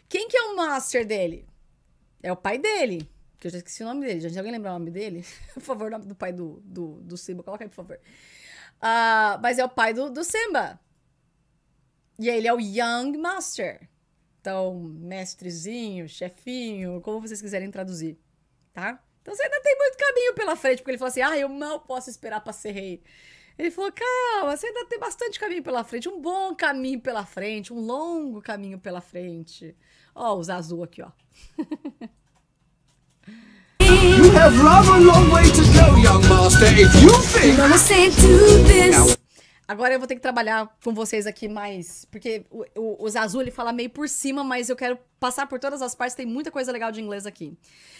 Quem que é o Master dele? É o pai dele. Que eu já esqueci o nome dele. Gente, alguém lembra o nome dele? por favor, o nome do pai do, do, do Simba. Coloca aí, por favor. Uh, mas é o pai do, do Simba. E ele é o Young Master capitão, mestrezinho, chefinho, como vocês quiserem traduzir, tá? Então você ainda tem muito caminho pela frente, porque ele falou assim: ah, eu mal posso esperar para ser rei. Ele falou: calma, você ainda tem bastante caminho pela frente, um bom caminho pela frente, um longo caminho pela frente. Ó, os azul aqui, ó. You have rather a long way to go, young master, if you think. Agora eu vou ter que trabalhar com vocês aqui mais. Porque o, o, o Zazu ele fala meio por cima, mas eu quero passar por todas as partes, tem muita coisa legal de inglês aqui.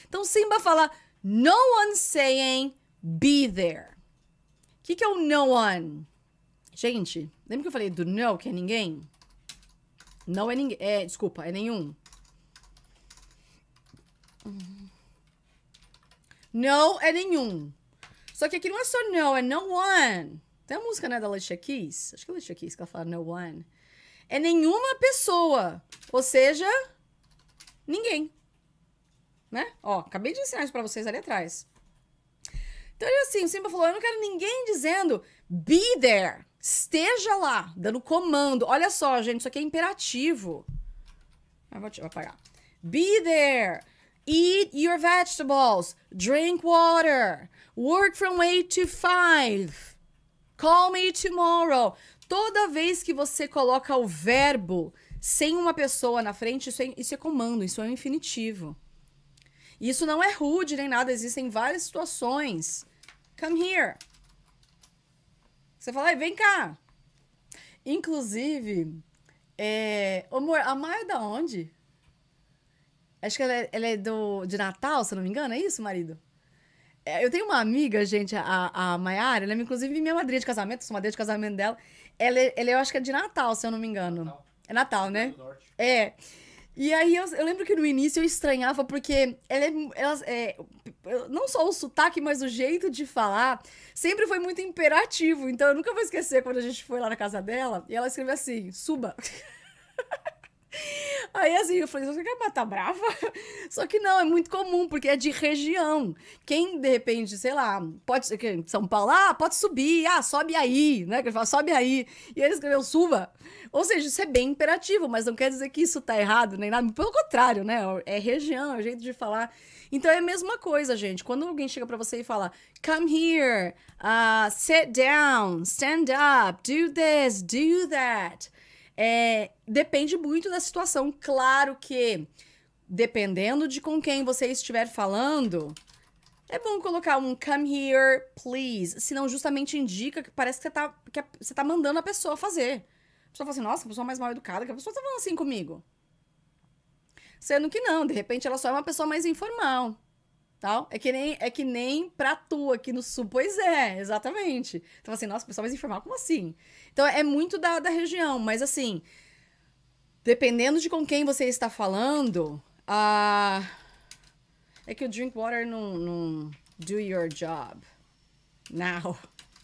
Então Simba fala: No one saying be there. O que, que é o no one? Gente, lembra que eu falei do no, que é ninguém? Não é ninguém. É, desculpa, é nenhum. Não é nenhum. Só que aqui não é só no é no one. Tem a música, né, da Alicia Keys? Acho que é Alicia Keys que ela fala No One. É nenhuma pessoa. Ou seja, ninguém. Né? Ó, acabei de ensinar isso pra vocês ali atrás. Então, ele assim, o Simba falou, eu não quero ninguém dizendo be there. Esteja lá, dando comando. Olha só, gente, isso aqui é imperativo. Eu vou, te, vou apagar. Be there. Eat your vegetables. Drink water. Work from 8 to 5. Call me tomorrow. Toda vez que você coloca o verbo sem uma pessoa na frente, isso é, isso é comando, isso é um infinitivo. Isso não é rude nem nada, existem várias situações. Come here. Você fala, vem cá. Inclusive, é... amor, a Maia é da onde? Acho que ela é, ela é, do, de Natal, se não me engano, é isso, marido? É, eu tenho uma amiga, gente, a, a Mayara, ela é inclusive minha madrinha de casamento, sou madrinha de casamento dela. Ela, é, ela é, eu acho que é de Natal, se eu não me engano. Natal. É Natal, né? É. E aí eu, eu, lembro que no início eu estranhava, porque ela é, ela é, Não só o sotaque, mas o jeito de falar sempre foi muito imperativo. Então eu nunca vou esquecer quando a gente foi lá na casa dela e ela escreveu assim: suba. Aí assim, eu falei, você quer matar brava? Só que não, é muito comum, porque é de região. Quem, de repente, sei lá, pode ser que São Paulo, ah, pode subir, ah, sobe aí, né? Que ele fala, sobe aí. E ele escreveu, suba. Ou seja, isso é bem imperativo, mas não quer dizer que isso tá errado, nem nada. Pelo contrário, né? É região, é o jeito de falar. Então é a mesma coisa, gente. Quando alguém chega para você e fala, come here, uh, sit down, stand up, do this, do that. É, depende muito da situação. Claro que, dependendo de com quem você estiver falando, é bom colocar um come here, please. Senão, justamente indica que parece que você tá, que é, você tá mandando a pessoa fazer. A pessoa fala assim: nossa, a pessoa é mais mal educada, que a pessoa tá falando assim comigo. Sendo que não, de repente ela só é uma pessoa mais informal. Tal. É que nem é que nem pra tu aqui no sul. Pois é, exatamente. Então, assim, nossa, o pessoal vai informar, como assim? Então, é muito da, da região, mas assim, dependendo de com quem você está falando, é que o drink water não, não. Do your job. Now,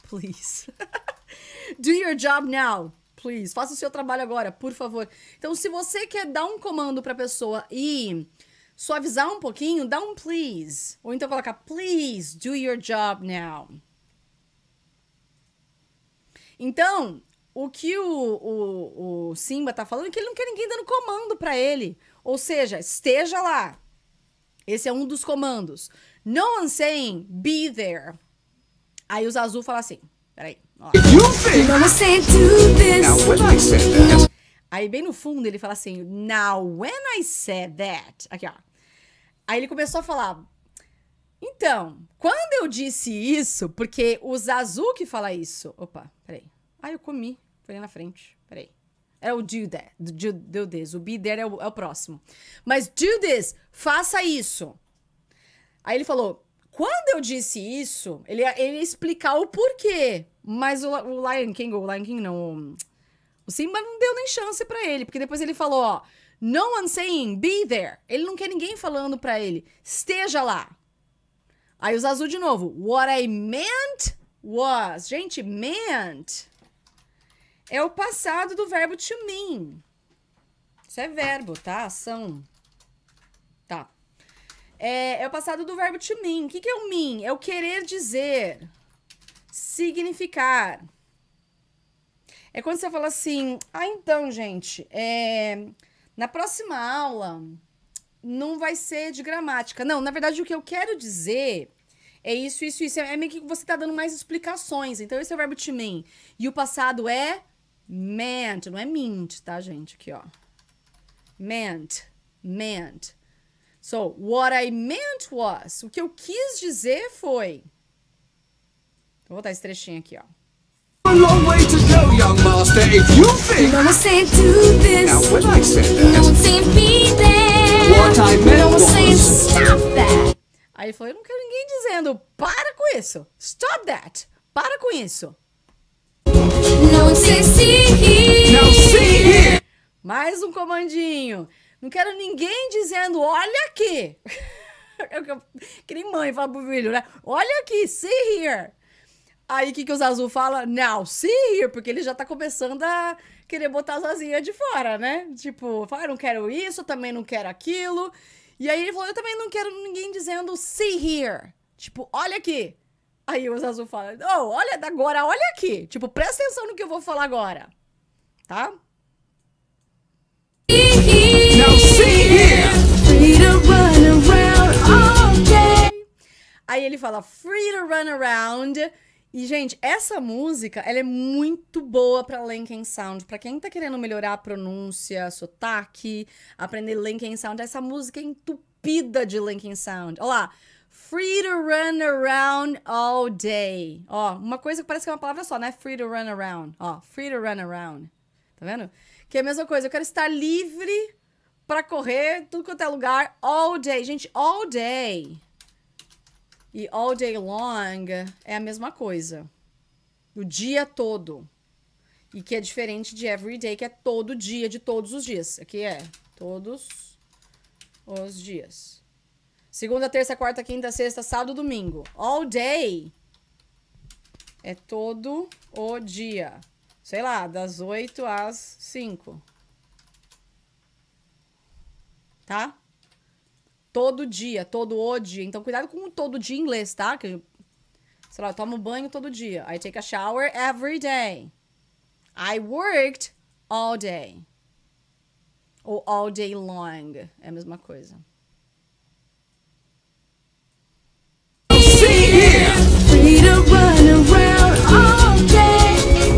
please. do your job now. Please, faça o seu trabalho agora, por favor. Então, se você quer dar um comando para pessoa e suavizar um pouquinho, dá um please. Ou então colocar please do your job now. Então, o que o, o, o Simba tá falando é que ele não quer ninguém dando comando para ele. Ou seja, esteja lá. Esse é um dos comandos. No one saying be there. Aí os azul fala assim: peraí. Aí bem no fundo ele fala assim: Now when I said that. Aqui, ó. Aí ele começou a falar. Então, quando eu disse isso, porque o que fala isso. Opa, peraí. Ah, eu comi. Foi na frente. Peraí. É o do that. Do, do this. O be there é o, é o próximo. Mas do this, faça isso. Aí ele falou: quando eu disse isso, ele, ele ia explicar o porquê. Mas o, o Lion King, o Lion King não, o, o Simba não deu nem chance para ele, porque depois ele falou: ó no one saying be there. Ele não quer ninguém falando para ele esteja lá. Aí os azul de novo. What I meant was. Gente, meant é o passado do verbo to mean. Isso é verbo, tá? Ação. Tá. É, é o passado do verbo to mean. O que, que é o mean? É o querer dizer. Significar. É quando você fala assim, ah, então, gente, é... Na próxima aula não vai ser de gramática. Não, na verdade o que eu quero dizer é isso, isso, isso. É meio que você está dando mais explicações. Então esse é o verbo to mean. E o passado é meant, não é mint, tá, gente? Aqui, ó. Meant, meant. So, what I meant was. O que eu quis dizer foi. Vou botar esse trechinho aqui, ó. A long way to go young master, if you think you wanna say do this, now when I said that, you won't be there. What I meant was say stop that. Aí ele falou, eu não quero ninguém dizendo, para com isso, stop that, para com isso. Não sei se Não sei Mais um comandinho. Não quero ninguém dizendo, olha aqui. que nem mãe fala pro filho, né? Olha aqui, see here. Aí o que, que os azul fala? Não, see here, porque ele já tá começando a querer botar as asinhas de fora, né? Tipo, fala, ah, não quero isso, também não quero aquilo. E aí ele falou, eu também não quero ninguém dizendo see here. Tipo, olha aqui. Aí os azul fala, oh, olha, agora olha aqui. Tipo, presta atenção no que eu vou falar agora. Tá? Free to run around all day. Aí ele fala, free to run around e, gente, essa música, ela é muito boa pra Lenken Sound. Pra quem tá querendo melhorar a pronúncia, sotaque, aprender Lenken Sound, essa música é entupida de Lenken Sound. Olha lá. Free to run around all day. Ó, uma coisa que parece que é uma palavra só, né? Free to run around. Ó, free to run around. Tá vendo? Que é a mesma coisa. Eu quero estar livre para correr tudo quanto é lugar all day. Gente, all day. E all day long é a mesma coisa. O dia todo. E que é diferente de every day, que é todo dia, de todos os dias. Aqui é todos os dias. Segunda, terça, quarta, quinta, sexta, sábado, domingo. All day é todo o dia. Sei lá, das 8 às 5. Tá? todo dia, todo o dia. Então, cuidado com o todo dia em inglês, tá? Que, sei lá, eu tomo banho todo dia. I take a shower every day. I worked all day. Ou all day long. É a mesma coisa.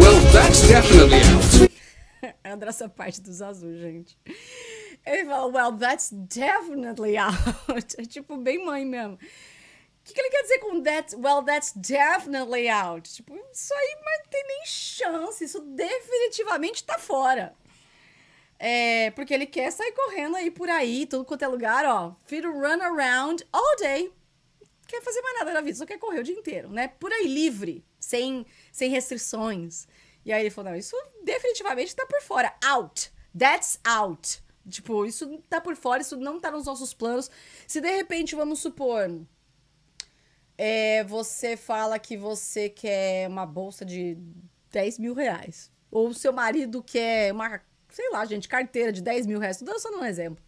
Well, that's definitely out. Adoro essa parte dos azuis, gente. Ele fala, well, that's definitely out. É tipo, bem mãe mesmo. O que, que ele quer dizer com that? Well, that's definitely out. Tipo, isso aí não tem nem chance. Isso definitivamente tá fora. É, porque ele quer sair correndo aí por aí, tudo quanto é lugar, ó. to run around all day. quer fazer mais nada na vida, só quer correr o dia inteiro, né? Por aí livre, sem, sem restrições. E aí ele falou: não, isso definitivamente tá por fora. Out. That's out. Tipo, isso tá por fora, isso não tá nos nossos planos. Se de repente, vamos supor, é, você fala que você quer uma bolsa de 10 mil reais. Ou seu marido quer uma, sei lá, gente, carteira de 10 mil reais. Tô dando só um exemplo.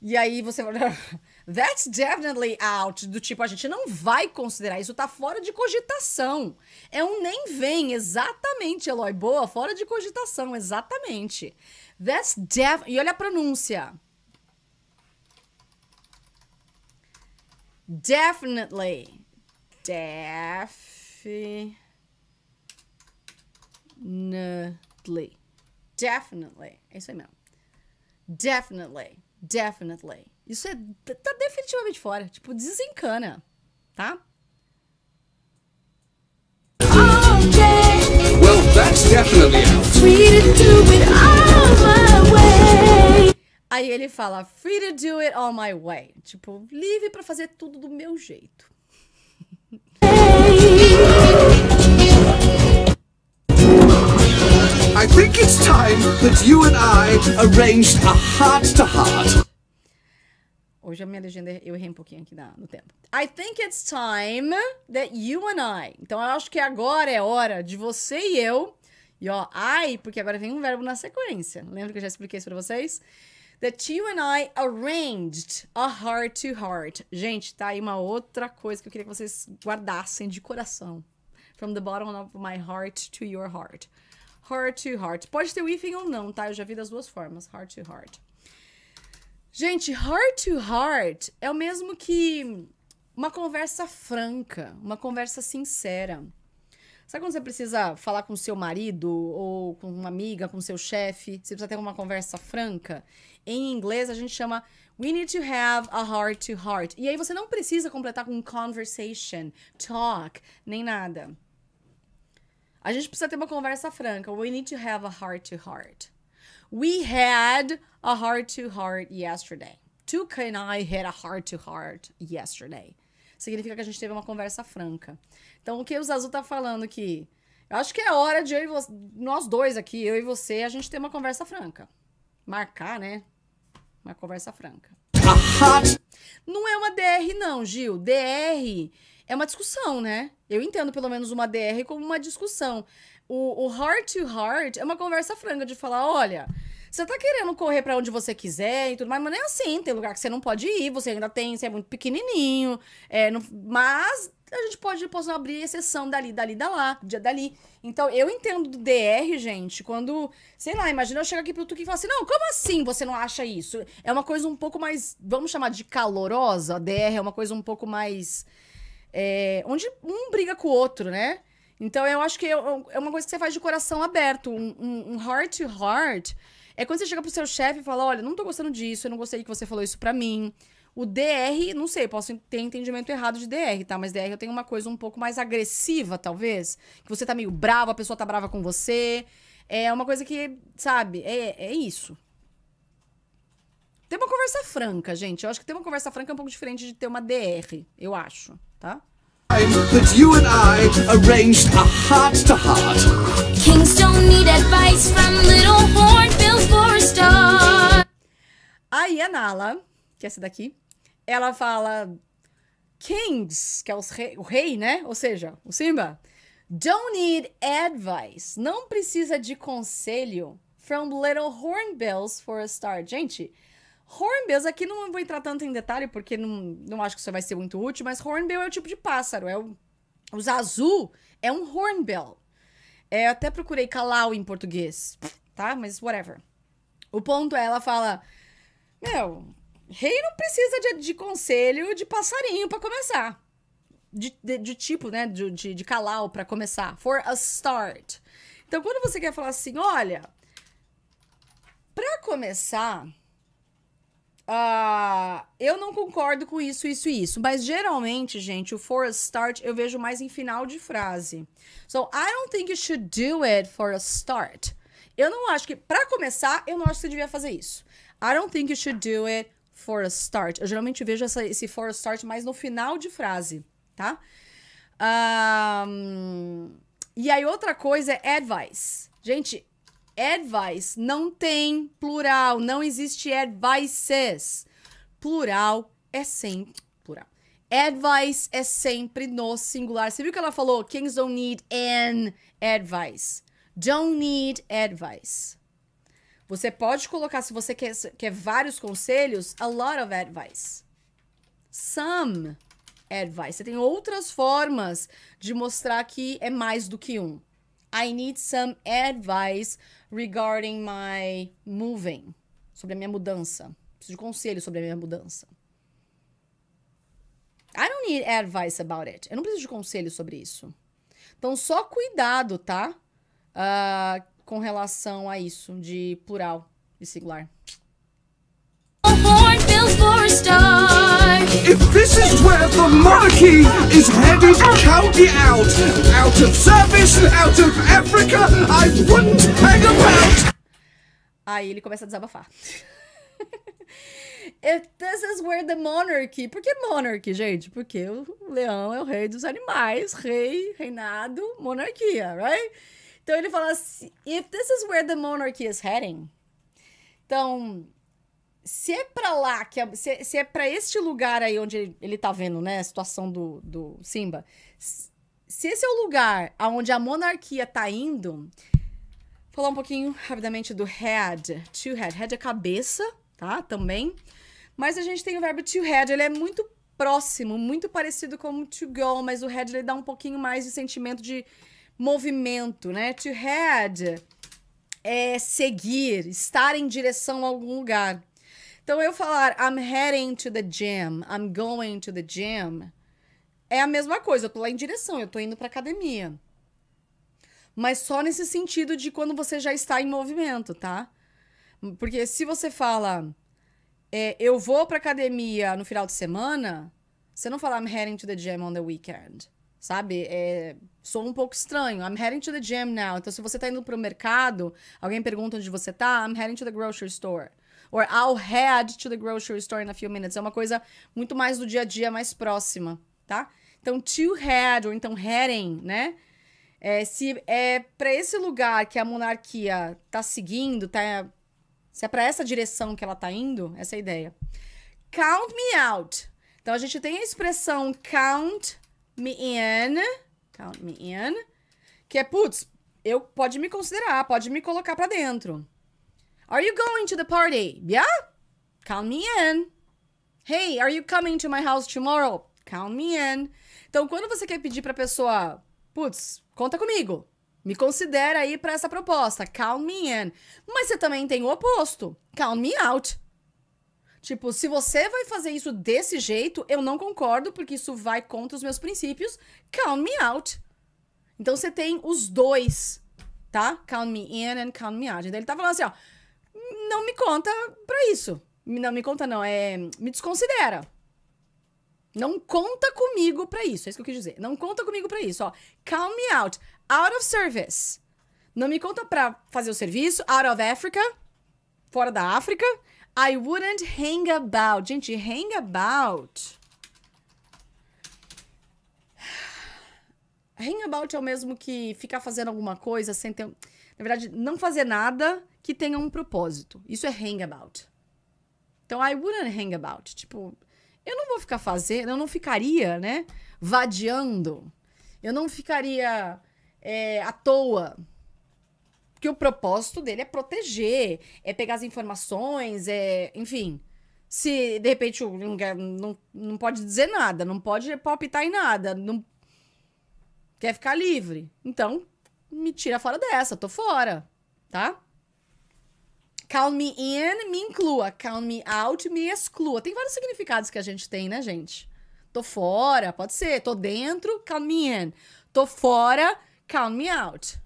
E aí você fala, that's definitely out. Do tipo, a gente não vai considerar isso, tá fora de cogitação. É um nem vem, exatamente, Eloy. Boa, fora de cogitação, exatamente. Exatamente. That's def... E olha a pronúncia. Definitely. Definitely. Definitely. É isso aí mesmo. Definitely. Definitely. Isso é, tá definitivamente fora. Tipo, desencana. Tá? Okay. Well, that's definitely free to do it all my way. Aí ele fala, free to do it all my way. Tipo, livre para fazer tudo do meu jeito. I think it's time that you and I arranged a heart to heart. Hoje a minha legenda eu errei um pouquinho aqui no tempo. I think it's time that you and I. Então eu acho que agora é hora de você e eu e ó, I, porque agora vem um verbo na sequência. Lembra que eu já expliquei isso pra vocês? That you and I arranged a heart to heart. Gente, tá aí uma outra coisa que eu queria que vocês guardassem de coração. From the bottom of my heart to your heart. Heart to heart. Pode ter o hífen ou não, tá? Eu já vi das duas formas. Heart to heart. Gente, heart to heart é o mesmo que uma conversa franca, uma conversa sincera. Sabe quando você precisa falar com seu marido ou com uma amiga, com seu chefe? Você precisa ter uma conversa franca? Em inglês a gente chama We need to have a heart to heart. E aí você não precisa completar com conversation, talk, nem nada. A gente precisa ter uma conversa franca. We need to have a heart to heart. We had a heart to heart yesterday. Tuca and I had a heart to heart yesterday significa que a gente teve uma conversa franca. Então, o que o Zazu tá falando aqui? Eu acho que é hora de eu e você, nós dois aqui, eu e você, a gente ter uma conversa franca. Marcar, né? Uma conversa franca. não é uma DR, não, Gil. DR é uma discussão, né? Eu entendo pelo menos uma DR como uma discussão. O, o heart to heart é uma conversa franca de falar: olha, você tá querendo correr para onde você quiser e tudo mais, mas não é assim. Tem lugar que você não pode ir, você ainda tem, você é muito pequenininho. É, não, mas a gente pode depois abrir exceção dali, dali, da lá, dia dali. Então, eu entendo do DR, gente, quando, sei lá, imagina eu chegar aqui pro Tuki e falar assim, não, como assim você não acha isso? É uma coisa um pouco mais, vamos chamar de calorosa, DR é uma coisa um pouco mais, é, onde um briga com o outro, né? Então, eu acho que é, é uma coisa que você faz de coração aberto, um, um heart to heart, é quando você chega pro seu chefe e fala: olha, não tô gostando disso, eu não gostei que você falou isso pra mim. O DR, não sei, posso ter entendimento errado de DR, tá? Mas DR eu tenho uma coisa um pouco mais agressiva, talvez. Que você tá meio bravo, a pessoa tá brava com você. É uma coisa que, sabe, é, é isso. Tem uma conversa franca, gente. Eu acho que ter uma conversa franca é um pouco diferente de ter uma DR, eu acho, tá? That you and I arranged a heart to heart. Kings don't need advice from little Aí a Nala, que é essa daqui, ela fala Kings, que é rei, o rei, né? Ou seja, o Simba. Don't need advice. Não precisa de conselho. From Little Hornbills for a Star. Gente, Hornbills, aqui não vou entrar tanto em detalhe, porque não, não acho que isso vai ser muito útil, mas Hornbill é o tipo de pássaro. É o, os azul é um Hornbill. É, até procurei calau em português, tá? Mas whatever. O ponto é, ela fala: Meu, rei não precisa de, de conselho de passarinho para começar. De, de, de, tipo, né? De, de, de calau para começar. For a start. Então, quando você quer falar assim, olha, para começar, uh, eu não concordo com isso, isso e isso. Mas geralmente, gente, o for a start eu vejo mais em final de frase. So, I don't think you should do it for a start. Eu não acho que, para começar, eu não acho que você devia fazer isso. I don't think you should do it for a start. Eu geralmente vejo essa, esse for a start mais no final de frase, tá? Um, e aí, outra coisa é advice. Gente, advice não tem plural, não existe advices. Plural é sempre plural. Advice é sempre no singular. Você viu que ela falou? Kings don't need an advice. Don't need advice. Você pode colocar, se você quer, quer vários conselhos, a lot of advice. Some advice. Você tem outras formas de mostrar que é mais do que um. I need some advice regarding my moving. Sobre a minha mudança. Preciso de conselho sobre a minha mudança. I don't need advice about it. Eu não preciso de conselho sobre isso. Então, só cuidado, tá? uh, com relação a isso, de plural e singular. If this is where the monarchy is headed, count out. Out of service, out of Africa, I wouldn't hang about. Aí ele começa a desabafar. If this is where the monarchy. Por que monarchy, gente? Porque o leão é o rei dos animais, rei, reinado, monarquia, right? Então ele fala assim: if this is where the monarchy is heading. Então, se é para lá, que se, se, é para este lugar aí onde ele, ele tá vendo, né, a situação do, do Simba, se esse é o lugar aonde a monarquia tá indo, falar um pouquinho rapidamente do head, to head, head é cabeça, tá? Também. Mas a gente tem o verbo to head, ele é muito próximo, muito parecido com to go, mas o head ele dá um pouquinho mais de sentimento de movimento, né? To head é seguir, estar em direção a algum lugar. Então eu falar I'm heading to the gym, I'm going to the gym é a mesma coisa, eu tô lá em direção, eu tô indo para academia. Mas só nesse sentido de quando você já está em movimento, tá? Porque se você fala é, eu vou pra academia no final de semana, você não fala I'm heading to the gym on the weekend sabe? É, sou um pouco estranho. I'm heading to the gym now. Então, se você tá indo pro mercado, alguém pergunta onde você tá, I'm heading to the grocery store. Or I'll head to the grocery store in a few minutes. É uma coisa muito mais do dia a dia, mais próxima, tá? Então, to head, ou então heading, né? É, se é para esse lugar que a monarquia tá seguindo, tá, se é para essa direção que ela tá indo, essa é a ideia. Count me out. Então, a gente tem a expressão count me in. Count me in. Que é, putz, eu, pode me considerar, pode me colocar pra dentro. Are you going to the party? Yeah? Count me in. Hey, are you coming to my house tomorrow? Count me in. Então, quando você quer pedir pra pessoa, putz, conta comigo. Me considera aí para essa proposta. Count me in. Mas você também tem o oposto. Count me out. Tipo, se você vai fazer isso desse jeito, eu não concordo, porque isso vai contra os meus princípios. Count me out. Então você tem os dois, tá? Count me in and count me out. Então ele tá falando assim, ó. Não me conta pra isso. Não me conta, não. É. Me desconsidera. Não conta comigo pra isso. É isso que eu quis dizer. Não conta comigo pra isso, ó. Count me out. Out of service. Não me conta pra fazer o serviço. Out of Africa. Fora da África. I wouldn't hang about. Gente, hang about. Hang about é o mesmo que ficar fazendo alguma coisa sem ter. Na verdade, não fazer nada que tenha um propósito. Isso é hang about. Então, I wouldn't hang about. Tipo, eu não vou ficar fazendo, eu não ficaria, né? Vadiando. Eu não ficaria é, à toa porque o propósito dele é proteger, é pegar as informações, é. Enfim. Se de repente não, não, não pode dizer nada, não pode palpitar em nada, não quer ficar livre. Então, me tira fora dessa, tô fora, tá? Calm me in, me inclua. calm me out, me exclua. Tem vários significados que a gente tem, né, gente? Tô fora, pode ser. Tô dentro, calm me in. Tô fora, calm me out.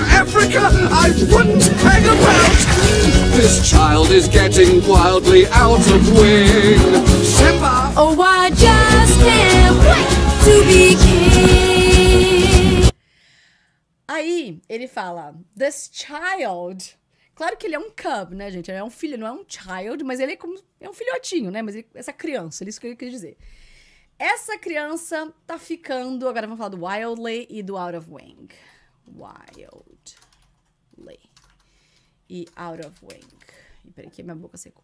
Africa, I wouldn't hang about. This child is getting wildly out of wing. Simba! Oh, I just can't wait to be king. Aí ele fala, this child. Claro que ele é um cub, né, gente? Ele é um filho, não é um child, mas ele é, como, é um filhotinho, né? Mas ele, essa criança, é isso que eu quer dizer. Essa criança tá ficando. Agora vamos falar do Wildly e do Out of Wing wildly. E out of wing. E peraí que minha boca secou.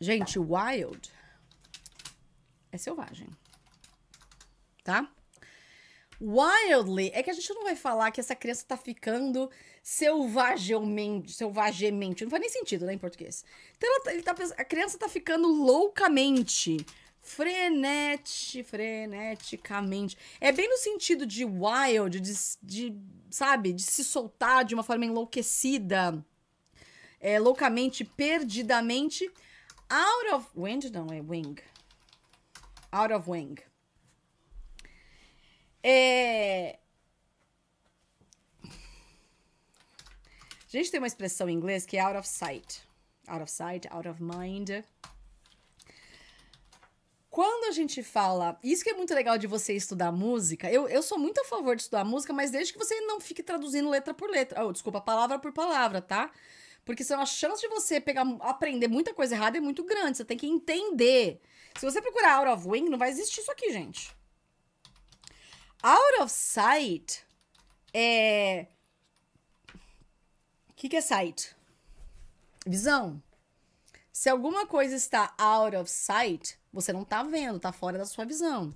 Gente, wild é selvagem. Tá? Wildly é que a gente não vai falar que essa criança tá ficando selvagemente, selvagemente. Não faz nem sentido, né, em português. Então, ela, tá, ele tá, a criança tá ficando loucamente frenet, freneticamente. É bem no sentido de wild, de, de, sabe, de se soltar de uma forma enlouquecida, é, loucamente, perdidamente. Out of wind, não, é wing. Out of wing. É... A gente tem uma expressão em inglês que é out of sight. Out of sight, out of mind. Quando a gente fala. Isso que é muito legal de você estudar música. Eu, eu sou muito a favor de estudar música, mas desde que você não fique traduzindo letra por letra. Oh, desculpa, palavra por palavra, tá? Porque senão a chance de você pegar, aprender muita coisa errada é muito grande. Você tem que entender. Se você procurar out of wing, não vai existir isso aqui, gente. Out of sight é. O que, que é sight? Visão. Se alguma coisa está out of sight, você não tá vendo, tá fora da sua visão.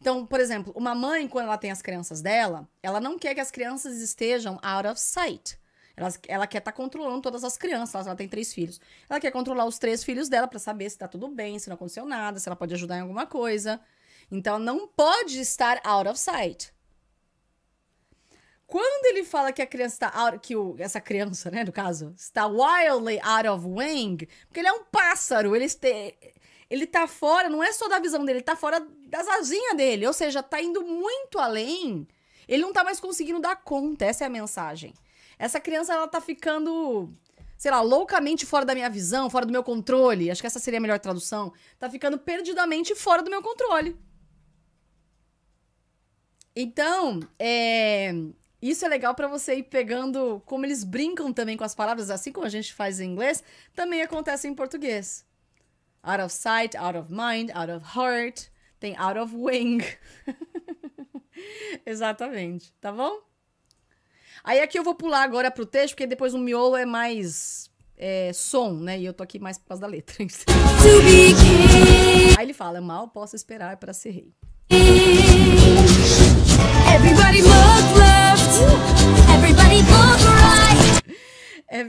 Então, por exemplo, uma mãe, quando ela tem as crianças dela, ela não quer que as crianças estejam out of sight. Ela, ela quer estar tá controlando todas as crianças. Ela, tem três filhos. Ela quer controlar os três filhos dela para saber se tá tudo bem, se não aconteceu nada, se ela pode ajudar em alguma coisa. Então, não pode estar out of sight. Quando ele fala que a criança está out, que o, essa criança, né, no caso, está wildly out of wing, porque ele é um pássaro, ele, este, ele tá fora, não é só da visão dele, ele tá fora das asinhas dele. Ou seja, tá indo muito além. Ele não tá mais conseguindo dar conta, essa é a mensagem. Essa criança, ela tá ficando, sei lá, loucamente fora da minha visão, fora do meu controle. Acho que essa seria a melhor tradução. Tá ficando perdidamente fora do meu controle. Então, é... isso é legal para você ir pegando como eles brincam também com as palavras, assim como a gente faz em inglês, também acontece em português. Out of sight, out of mind, out of heart. Tem out of wing. Exatamente, tá bom? Aí aqui eu vou pular agora pro texto, porque depois o miolo é mais é, som, né? E eu tô aqui mais por causa da letra. Aí ele fala: mal posso esperar para ser rei. Everybody look left, everybody look right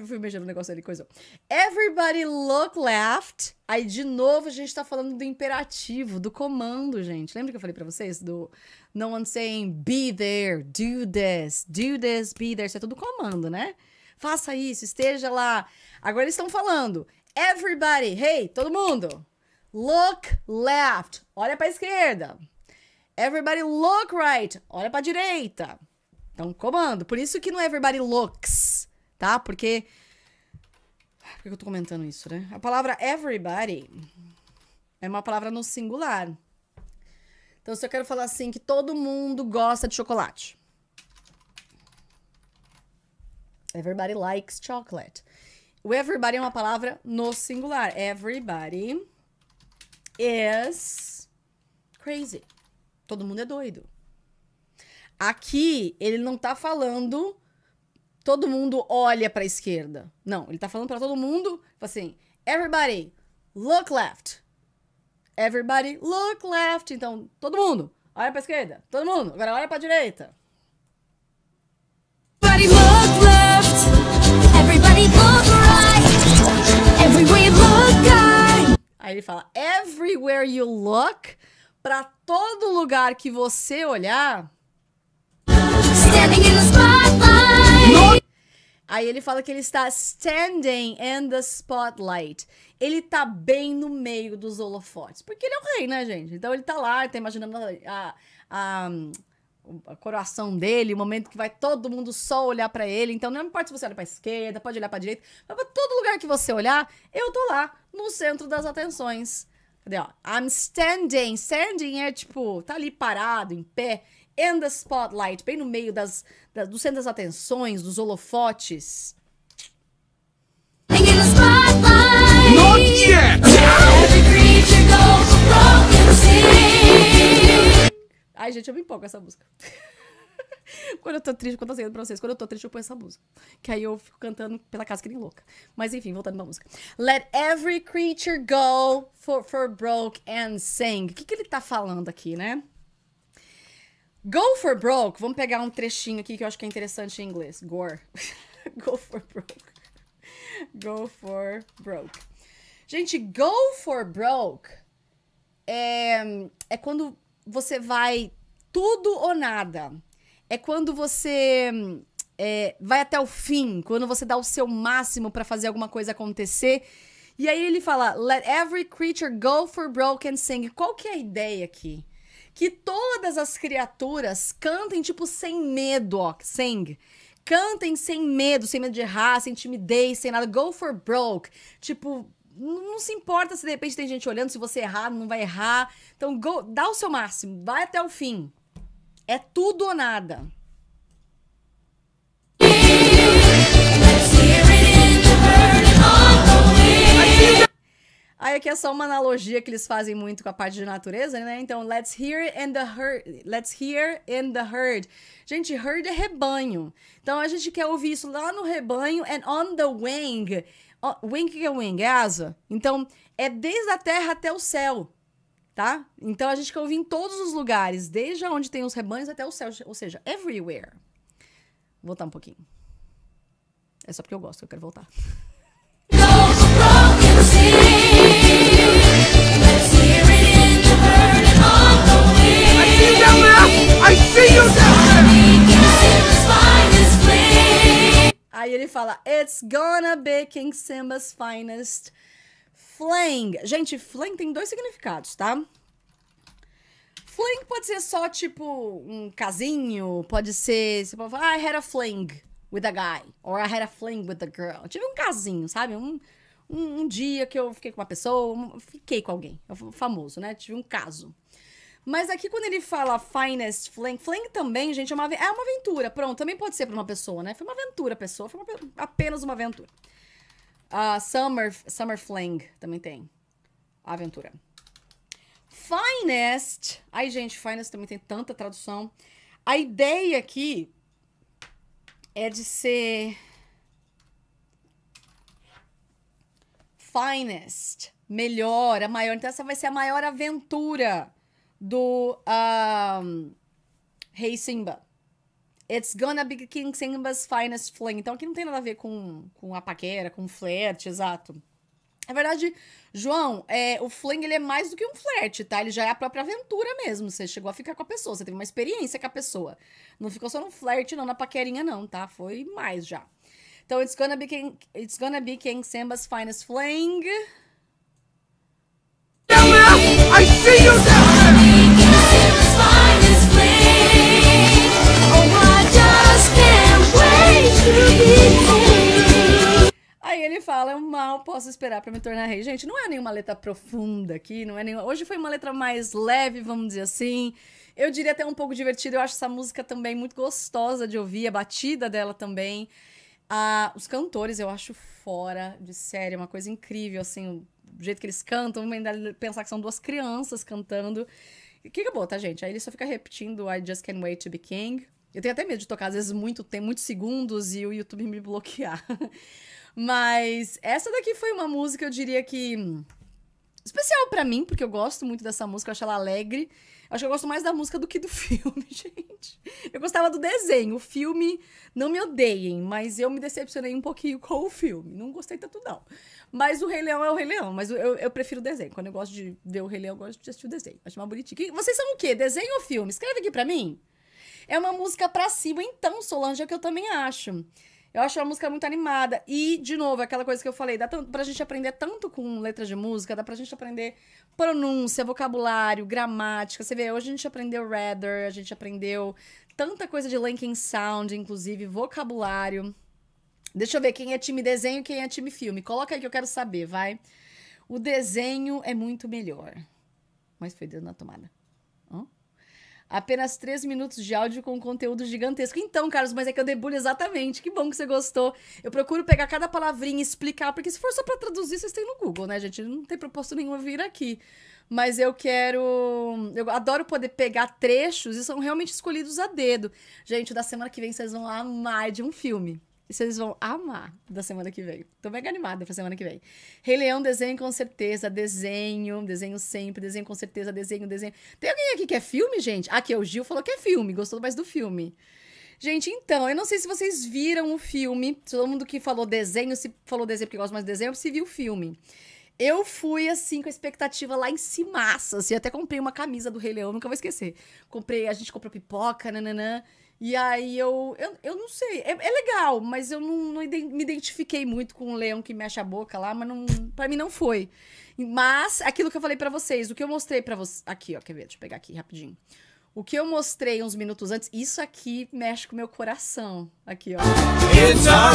fui mexendo no negócio ali, coisa. Everybody look left. Aí, de novo, a gente tá falando do imperativo, do comando, gente. Lembra que eu falei pra vocês do no one saying be there, do this, do this, be there. Isso é tudo comando, né? Faça isso, esteja lá. Agora eles estão falando. Everybody, hey, todo mundo. Look left. Olha pra esquerda. Everybody look right. Olha pra direita. Então, comando. Por isso que é everybody looks tá? Porque. Ah, por que eu tô comentando isso, né? A palavra everybody é uma palavra no singular. Então, se eu quero falar assim, que todo mundo gosta de chocolate. Everybody likes chocolate. O everybody é uma palavra no singular. Everybody is crazy. Todo mundo é doido. Aqui, ele não tá falando todo mundo olha para a esquerda. Não, ele tá falando para todo mundo, tipo assim, everybody, look left. Everybody, look left. Então, todo mundo, olha para esquerda. Todo mundo, agora olha para direita. Everybody look left. Everybody look right. Everywhere you look, Aí ele fala, everywhere you look, para todo lugar que você olhar. Standing in the spotlight. Aí ele fala que ele está standing in the spotlight. Ele tá bem no meio dos holofotes. Porque ele é o rei, né, gente? Então ele tá lá, tá imaginando a, a, o coração dele, o momento que vai todo mundo só olhar para ele. Então não importa se você olha pra esquerda, pode olhar pra direita. Mas pra todo lugar que você olhar, eu tô lá, no centro das atenções. Cadê, ó? I'm standing. Standing é tipo, tá ali parado, em pé, in the spotlight, bem no meio das do centro das atenções, dos holofotes. Ai, gente, eu me empolgo com essa música. quando eu tô triste, quando eu tô dizendo pra vocês, quando eu tô triste, eu ponho essa música. Que aí eu fico cantando pela casa que nem louca. Mas enfim, voltando pra música. Let every creature go for, for broke and sing. O que, que ele tá falando aqui, né? Go for broke. Vamos pegar um trechinho aqui que eu acho que é interessante em inglês. Gore. go for broke. Go for broke. Gente, go for broke é, é quando você vai tudo ou nada. É quando você é, vai até o fim, quando você dá o seu máximo para fazer alguma coisa acontecer. E aí ele fala, let every creature go for broke and sing. Qual que é a ideia aqui? que todas as criaturas cantem, tipo, sem medo, ó, sing, Cantem sem medo, sem medo de errar, sem timidez, sem nada. Go for broke. Tipo, não se importa se de repente tem gente olhando, se você errar, não vai errar. Então, go, dá o seu máximo, vai até o fim. É tudo ou nada. Aí aqui é só uma analogia que eles fazem muito com a parte de natureza, né? Então, let's hear and the herd. Let's hear and the herd. Gente, herd é rebanho. Então, a gente quer ouvir isso lá no rebanho and on the wing. O, wing que é wing? É asa. Então, é desde a terra até o céu, tá? Então, a gente quer ouvir em todos os lugares, desde onde tem os rebanhos até o céu. Ou seja, everywhere. Vou voltar um pouquinho. É só porque eu gosto, eu quero voltar. I see you Aí ele fala, it's gonna be King Simba's finest fling. Gente, fling tem dois significados, tá? Fling pode ser só, tipo, um casinho, pode ser, você pode falar, ah, I had a fling with a guy, or I had a fling with a girl. Eu tive um casinho, sabe? Um, um, um, dia que eu fiquei com uma pessoa, fiquei com alguém, famoso, né? Tive um caso. Mas aqui quando ele fala finest fling fling também, gente, é uma, é uma aventura. Pronto, também pode ser para uma pessoa, né? Foi uma aventura, pessoa. Foi uma, apenas uma aventura. Uh, summer, summer fling também tem. Aventura. Finest. Ai, gente, finest também tem tanta tradução. A ideia aqui é de ser. Finest. Melhor, a maior. Então, essa vai ser a maior aventura do um, Rei Simba. It's gonna be King Simba's finest fling. Então aqui não tem nada a ver com, com a paquera, com flerte, exato. Na verdade, João, é, o fling ele é mais do que um flerte, tá? Ele já é a própria aventura mesmo. Você chegou a ficar com a pessoa, você teve uma experiência com a pessoa. Não ficou só no flerte, não, na paquerinha, não, tá? Foi mais já. Então, it's gonna be King, it's gonna be King Simba's finest fling. I see you Aí ele fala, eu mal posso esperar para me tornar rei. Gente, não é nenhuma letra profunda aqui, não é nenhuma... Hoje foi uma letra mais leve, vamos dizer assim. Eu diria até um pouco divertida. Eu acho essa música também muito gostosa de ouvir, a batida dela também. Ah, os cantores eu acho fora de série, é uma coisa incrível, assim, o jeito que eles cantam, pensar que são duas crianças cantando. O que acabou, tá, gente? Aí ele só fica repetindo I Just Can't Wait to Be King. Eu tenho até medo de tocar, às vezes, muito, tem muitos segundos e o YouTube me bloquear. Mas essa daqui foi uma música, eu diria que. Hum, especial para mim, porque eu gosto muito dessa música, eu acho ela alegre. Acho que eu gosto mais da música do que do filme, gente. Eu gostava do desenho. O filme, não me odeiem, mas eu me decepcionei um pouquinho com o filme. Não gostei tanto, não. Mas o Rei Leão é o Rei Leão, mas eu, eu prefiro o desenho. Quando eu gosto de ver o Rei Leão, eu gosto de assistir o desenho. Acho mais bonitinho. Vocês são o quê? Desenho ou filme? Escreve aqui pra mim. É uma música pra cima, então, Solange, é o que eu também acho. Eu acho uma música muito animada. E, de novo, aquela coisa que eu falei, dá pra gente aprender tanto com letras de música, dá pra gente aprender pronúncia, vocabulário, gramática. Você vê, hoje a gente aprendeu rather, a gente aprendeu tanta coisa de Linkin Sound, inclusive vocabulário. Deixa eu ver quem é time desenho e quem é time filme. Coloca aí que eu quero saber, vai. O desenho é muito melhor. Mas foi Deus na tomada. Apenas três minutos de áudio com conteúdo gigantesco. Então, Carlos, mas é que eu debulho exatamente. Que bom que você gostou. Eu procuro pegar cada palavrinha e explicar, porque se for só pra traduzir, vocês têm no Google, né, gente? Não tem proposto nenhuma vir aqui. Mas eu quero. Eu adoro poder pegar trechos e são realmente escolhidos a dedo. Gente, da semana que vem vocês vão amar de um filme. Vocês vão amar da semana que vem. Tô mega animada pra semana que vem. Rei Leão, desenho com certeza. Desenho, desenho sempre, desenho com certeza, desenho, desenho. Tem alguém aqui que é filme, gente? Aqui, ah, é o Gil falou que é filme, gostou mais do filme. Gente, então, eu não sei se vocês viram o filme. Todo mundo que falou desenho, se falou desenho porque gosta mais de desenho, se viu o filme. Eu fui, assim, com a expectativa lá em cima, assim, até comprei uma camisa do Rei Leão, nunca vou esquecer. Comprei, a gente comprou pipoca, nananã. E aí eu, eu, eu não sei, é, é legal, mas eu não, não me identifiquei muito com o leão que mexe a boca lá, mas não, pra mim não foi. Mas aquilo que eu falei para vocês, o que eu mostrei para vocês. Aqui, ó, quer ver? Deixa eu pegar aqui rapidinho. O que eu mostrei uns minutos antes, isso aqui mexe com o meu coração. Aqui, ó. It's a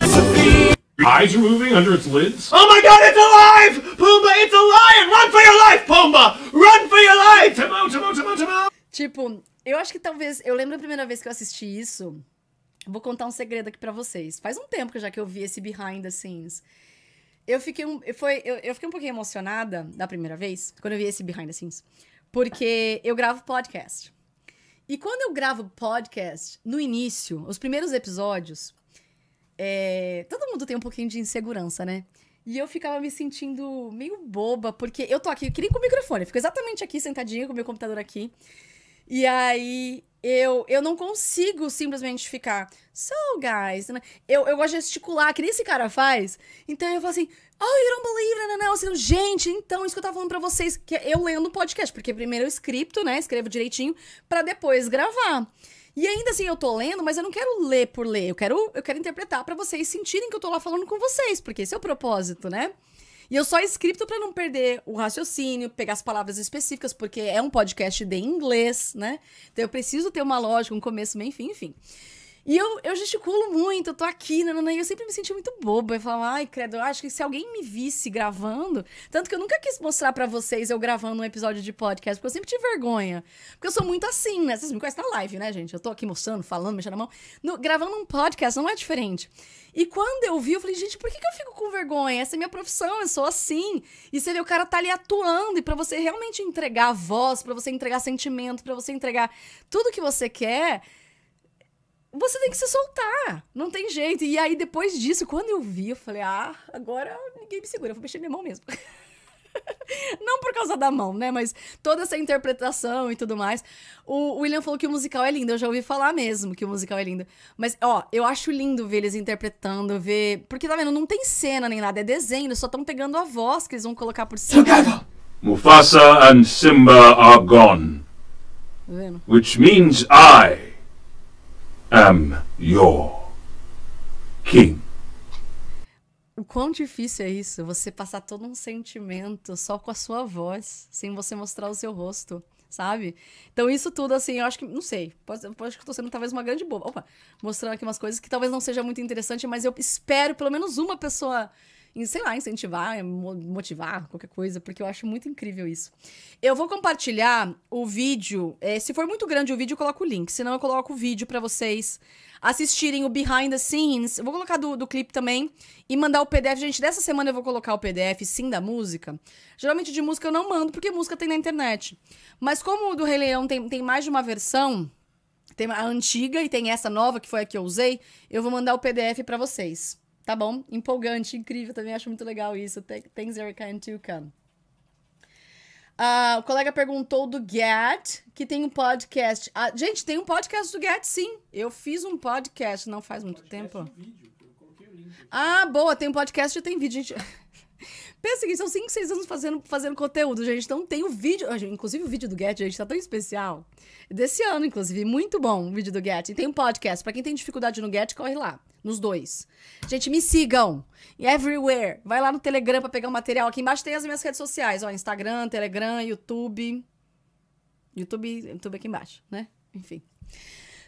recipe. Eyes are moving under its lids. Oh my god, it's alive! Pumba, it's a lion! Run for your life, Pumba! Run for your life! Timão, Timão, Timão, Timão! Tipo, eu acho que talvez. Eu lembro a primeira vez que eu assisti isso. Vou contar um segredo aqui para vocês. Faz um tempo que já que eu vi esse behind the scenes. Eu fiquei um, foi, eu, eu, fiquei um pouquinho emocionada da primeira vez, quando eu vi esse behind the scenes, porque eu gravo podcast. E quando eu gravo podcast, no início, os primeiros episódios, é, todo mundo tem um pouquinho de insegurança, né? E eu ficava me sentindo meio boba, porque eu tô aqui, eu queria com o microfone, eu fico exatamente aqui sentadinha com o meu computador aqui. E aí eu, eu não consigo simplesmente ficar, so guys, né? eu, eu gosto de gesticular, que nem esse cara faz. Então eu falo assim, oh, you don't believe, não, não, não. gente, então, isso que eu tava falando pra vocês, que é eu lendo o podcast, porque primeiro eu escrito, né, escrevo direitinho, para depois gravar. E ainda assim eu tô lendo, mas eu não quero ler por ler, eu quero, eu quero interpretar para vocês sentirem que eu tô lá falando com vocês, porque esse é o propósito, né? E eu só escrito para não perder o raciocínio, pegar as palavras específicas, porque é um podcast de inglês, né? Então eu preciso ter uma lógica, um começo, meio fim, enfim. enfim. E eu, eu gesticulo muito, eu tô aqui, nanana, e eu sempre me senti muito boba. Eu falava, ai, credo, eu acho que se alguém me visse gravando. Tanto que eu nunca quis mostrar para vocês eu gravando um episódio de podcast, porque eu sempre tive vergonha. Porque eu sou muito assim, né? Vocês me conhecem na live, né, gente? Eu tô aqui mostrando, falando, mexendo a mão. No, gravando um podcast não é diferente. E quando eu vi, eu falei, gente, por que, que eu fico com vergonha? Essa é minha profissão, eu sou assim. E você vê, o cara tá ali atuando, e para você realmente entregar voz, para você entregar sentimento, para você entregar tudo que você quer você tem que se soltar. Não tem jeito. E aí, depois disso, quando eu vi, eu falei, ah, agora ninguém me segura, eu vou mexer minha mão mesmo. Não por causa da mão, né? Mas toda essa interpretação e tudo mais. O William falou que o musical é lindo. Eu já ouvi falar mesmo que o musical é lindo. Mas, ó, eu acho lindo ver eles interpretando, ver. Porque, tá vendo? Não tem cena nem nada, é desenho. só estão pegando a voz que eles vão colocar por cima. Mufasa and Simba are gone. Tá vendo? Which means I am your king. O quão difícil é isso, você passar todo um sentimento só com a sua voz, sem você mostrar o seu rosto, sabe? Então isso tudo, assim, eu acho que, não sei, pode, eu acho que eu tô sendo talvez uma grande boba. Opa, mostrando aqui umas coisas que talvez não seja muito interessante, mas eu espero pelo menos uma pessoa sei lá, incentivar, motivar, qualquer coisa, porque eu acho muito incrível isso. Eu vou compartilhar o vídeo. É, se for muito grande o vídeo, eu coloco o link. Senão, eu coloco o vídeo para vocês assistirem o behind the scenes. Eu vou colocar do, do clipe também e mandar o PDF. Gente, dessa semana eu vou colocar o PDF, sim, da música. Geralmente de música eu não mando, porque música tem na internet. Mas como o do Rei Leão tem, tem mais de uma versão. Tem a antiga e tem essa nova que foi a que eu usei. Eu vou mandar o PDF para vocês tá bom? Empolgante, incrível, também acho muito legal isso. Thanks, are and to come. Uh, o colega perguntou do Get, que tem um podcast. Ah, gente, tem um podcast do Get, sim. Eu fiz um podcast não faz muito tempo. Vídeo, ah, boa, tem um podcast e tem vídeo, gente. Pensa que são 5, 6 anos fazendo, fazendo conteúdo, gente. Então tem o vídeo. Ah, inclusive o vídeo do Get, gente, tá tão especial. Desse ano, inclusive. Muito bom o vídeo do Get. E tem um podcast. para quem tem dificuldade no Get, corre lá nos dois. Gente, me sigam. Everywhere. Vai lá no Telegram para pegar o material. Aqui embaixo tem as minhas redes sociais. Ó, Instagram, Telegram, YouTube. YouTube, YouTube aqui embaixo, né? Enfim.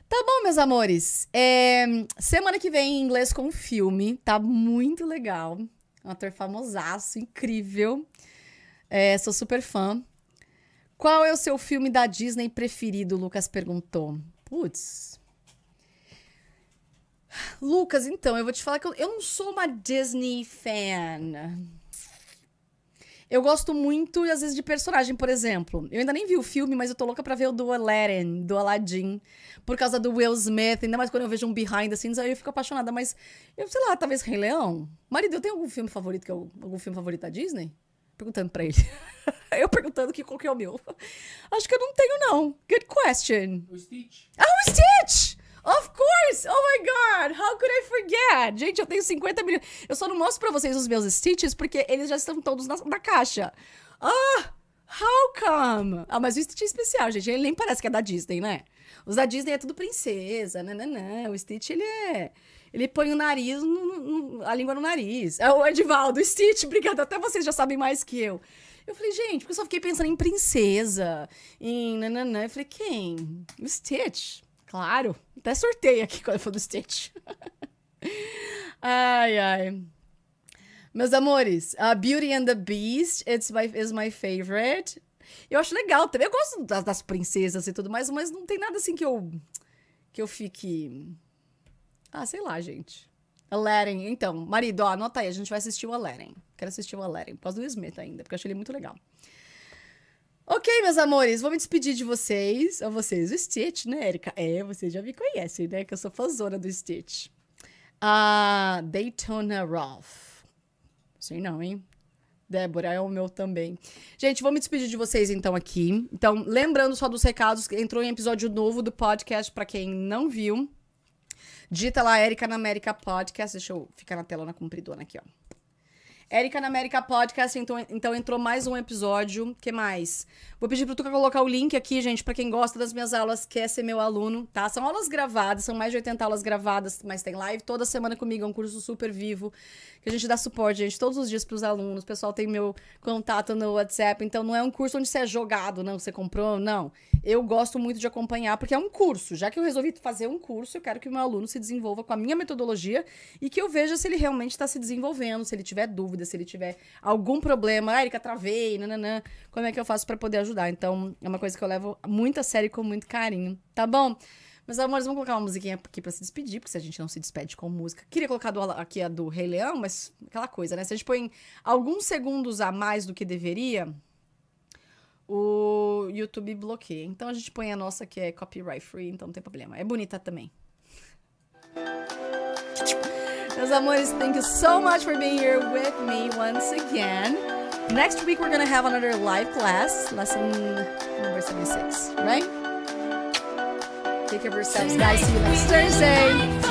Tá bom, meus amores. É, semana que vem, inglês com filme. Tá muito legal. Um ator famosaço, incrível. É, sou super fã. Qual é o seu filme da Disney preferido? O Lucas perguntou. Putz, Lucas, então, eu vou te falar que eu, eu não sou uma Disney fan. Eu gosto muito, às vezes, de personagem, por exemplo. Eu ainda nem vi o filme, mas eu tô louca pra ver o do Aladdin, do Aladdin, por causa do Will Smith. Ainda mais quando eu vejo um behind the scenes, aí eu fico apaixonada. Mas, eu sei lá, talvez Rei Leão. Marido, eu tenho algum filme favorito que eu, algum filme favorito da Disney? Perguntando pra ele. eu perguntando que, qual que é o meu. Acho que eu não tenho, não. Good question. O Stitch. Ah, o Stitch! Of course! Oh my god! How could I forget? Gente, eu tenho 50 milhões. Eu só não mostro pra vocês os meus Stitches porque eles já estão todos na, na caixa. Ah! How come? Ah, mas o Stitch é especial, gente. Ele nem parece que é da Disney, né? Os da Disney é tudo princesa, né? Não, O Stitch, ele é... Ele põe o nariz, no, no, a língua no nariz. É o Edivaldo, o Stitch, obrigada. Até vocês já sabem mais que eu. Eu falei, gente, porque eu só fiquei pensando em princesa, em nananã. Eu falei, quem? O Stitch. Claro. Até sorteio aqui quando for do Stitch. ai, ai. Meus amores, uh, Beauty and the Beast it's my, is my favorite. Eu acho legal também. Eu gosto das, das, princesas e tudo mais, mas não tem nada assim que eu. que eu fique. Ah, sei lá, gente. Aladdin. Então, marido, ó, anota aí, a gente vai assistir o Aladdin. Quero assistir o Aladdin, por causa do Smith ainda, porque eu achei ele muito legal. Ok, meus amores, vou me despedir de vocês. A vocês, o Stitch, né, Erika? É, vocês já me conhecem, né? Que eu sou fãzona do Stitch. Uh, Daytona Ralph. Sei não, hein? Débora, é o meu também. Gente, vou me despedir de vocês então aqui. Então, lembrando só dos recados, entrou em episódio novo do podcast para quem não viu. Dita lá Erika na América Podcast. Deixa eu ficar na tela na compridona aqui, ó. Érica na América Podcast, então, então entrou mais um episódio. que mais? Vou pedir pro Tuca colocar o link aqui, gente, para quem gosta das minhas aulas, quer ser meu aluno, tá? São aulas gravadas, são mais de 80 aulas gravadas, mas tem live toda semana comigo, é um curso super vivo, que a gente dá suporte, gente, todos os dias pros alunos. O pessoal tem meu contato no WhatsApp, então não é um curso onde você é jogado, não, você comprou, não eu gosto muito de acompanhar, porque é um curso. Já que eu resolvi fazer um curso, eu quero que o meu aluno se desenvolva com a minha metodologia e que eu veja se ele realmente está se desenvolvendo, se ele tiver dúvida, se ele tiver algum problema. Ah, Erika, travei, nananã. Como é que eu faço para poder ajudar? Então, é uma coisa que eu levo muito a sério e com muito carinho. Tá bom? Mas, amores, vamos colocar uma musiquinha aqui pra se despedir, porque se a gente não se despede com música. Queria colocar do, aqui a do Rei Leão, mas aquela coisa, né? Se a gente põe alguns segundos a mais do que deveria, o YouTube bloqueia. Então a gente põe a nossa que é copyright free, então não tem problema. É bonita também. Meus amores, thank you so much for being here with me once again. Next week we're gonna have another live class, lesson number 76, right? Take care of yourselves, guys. See you next Thursday.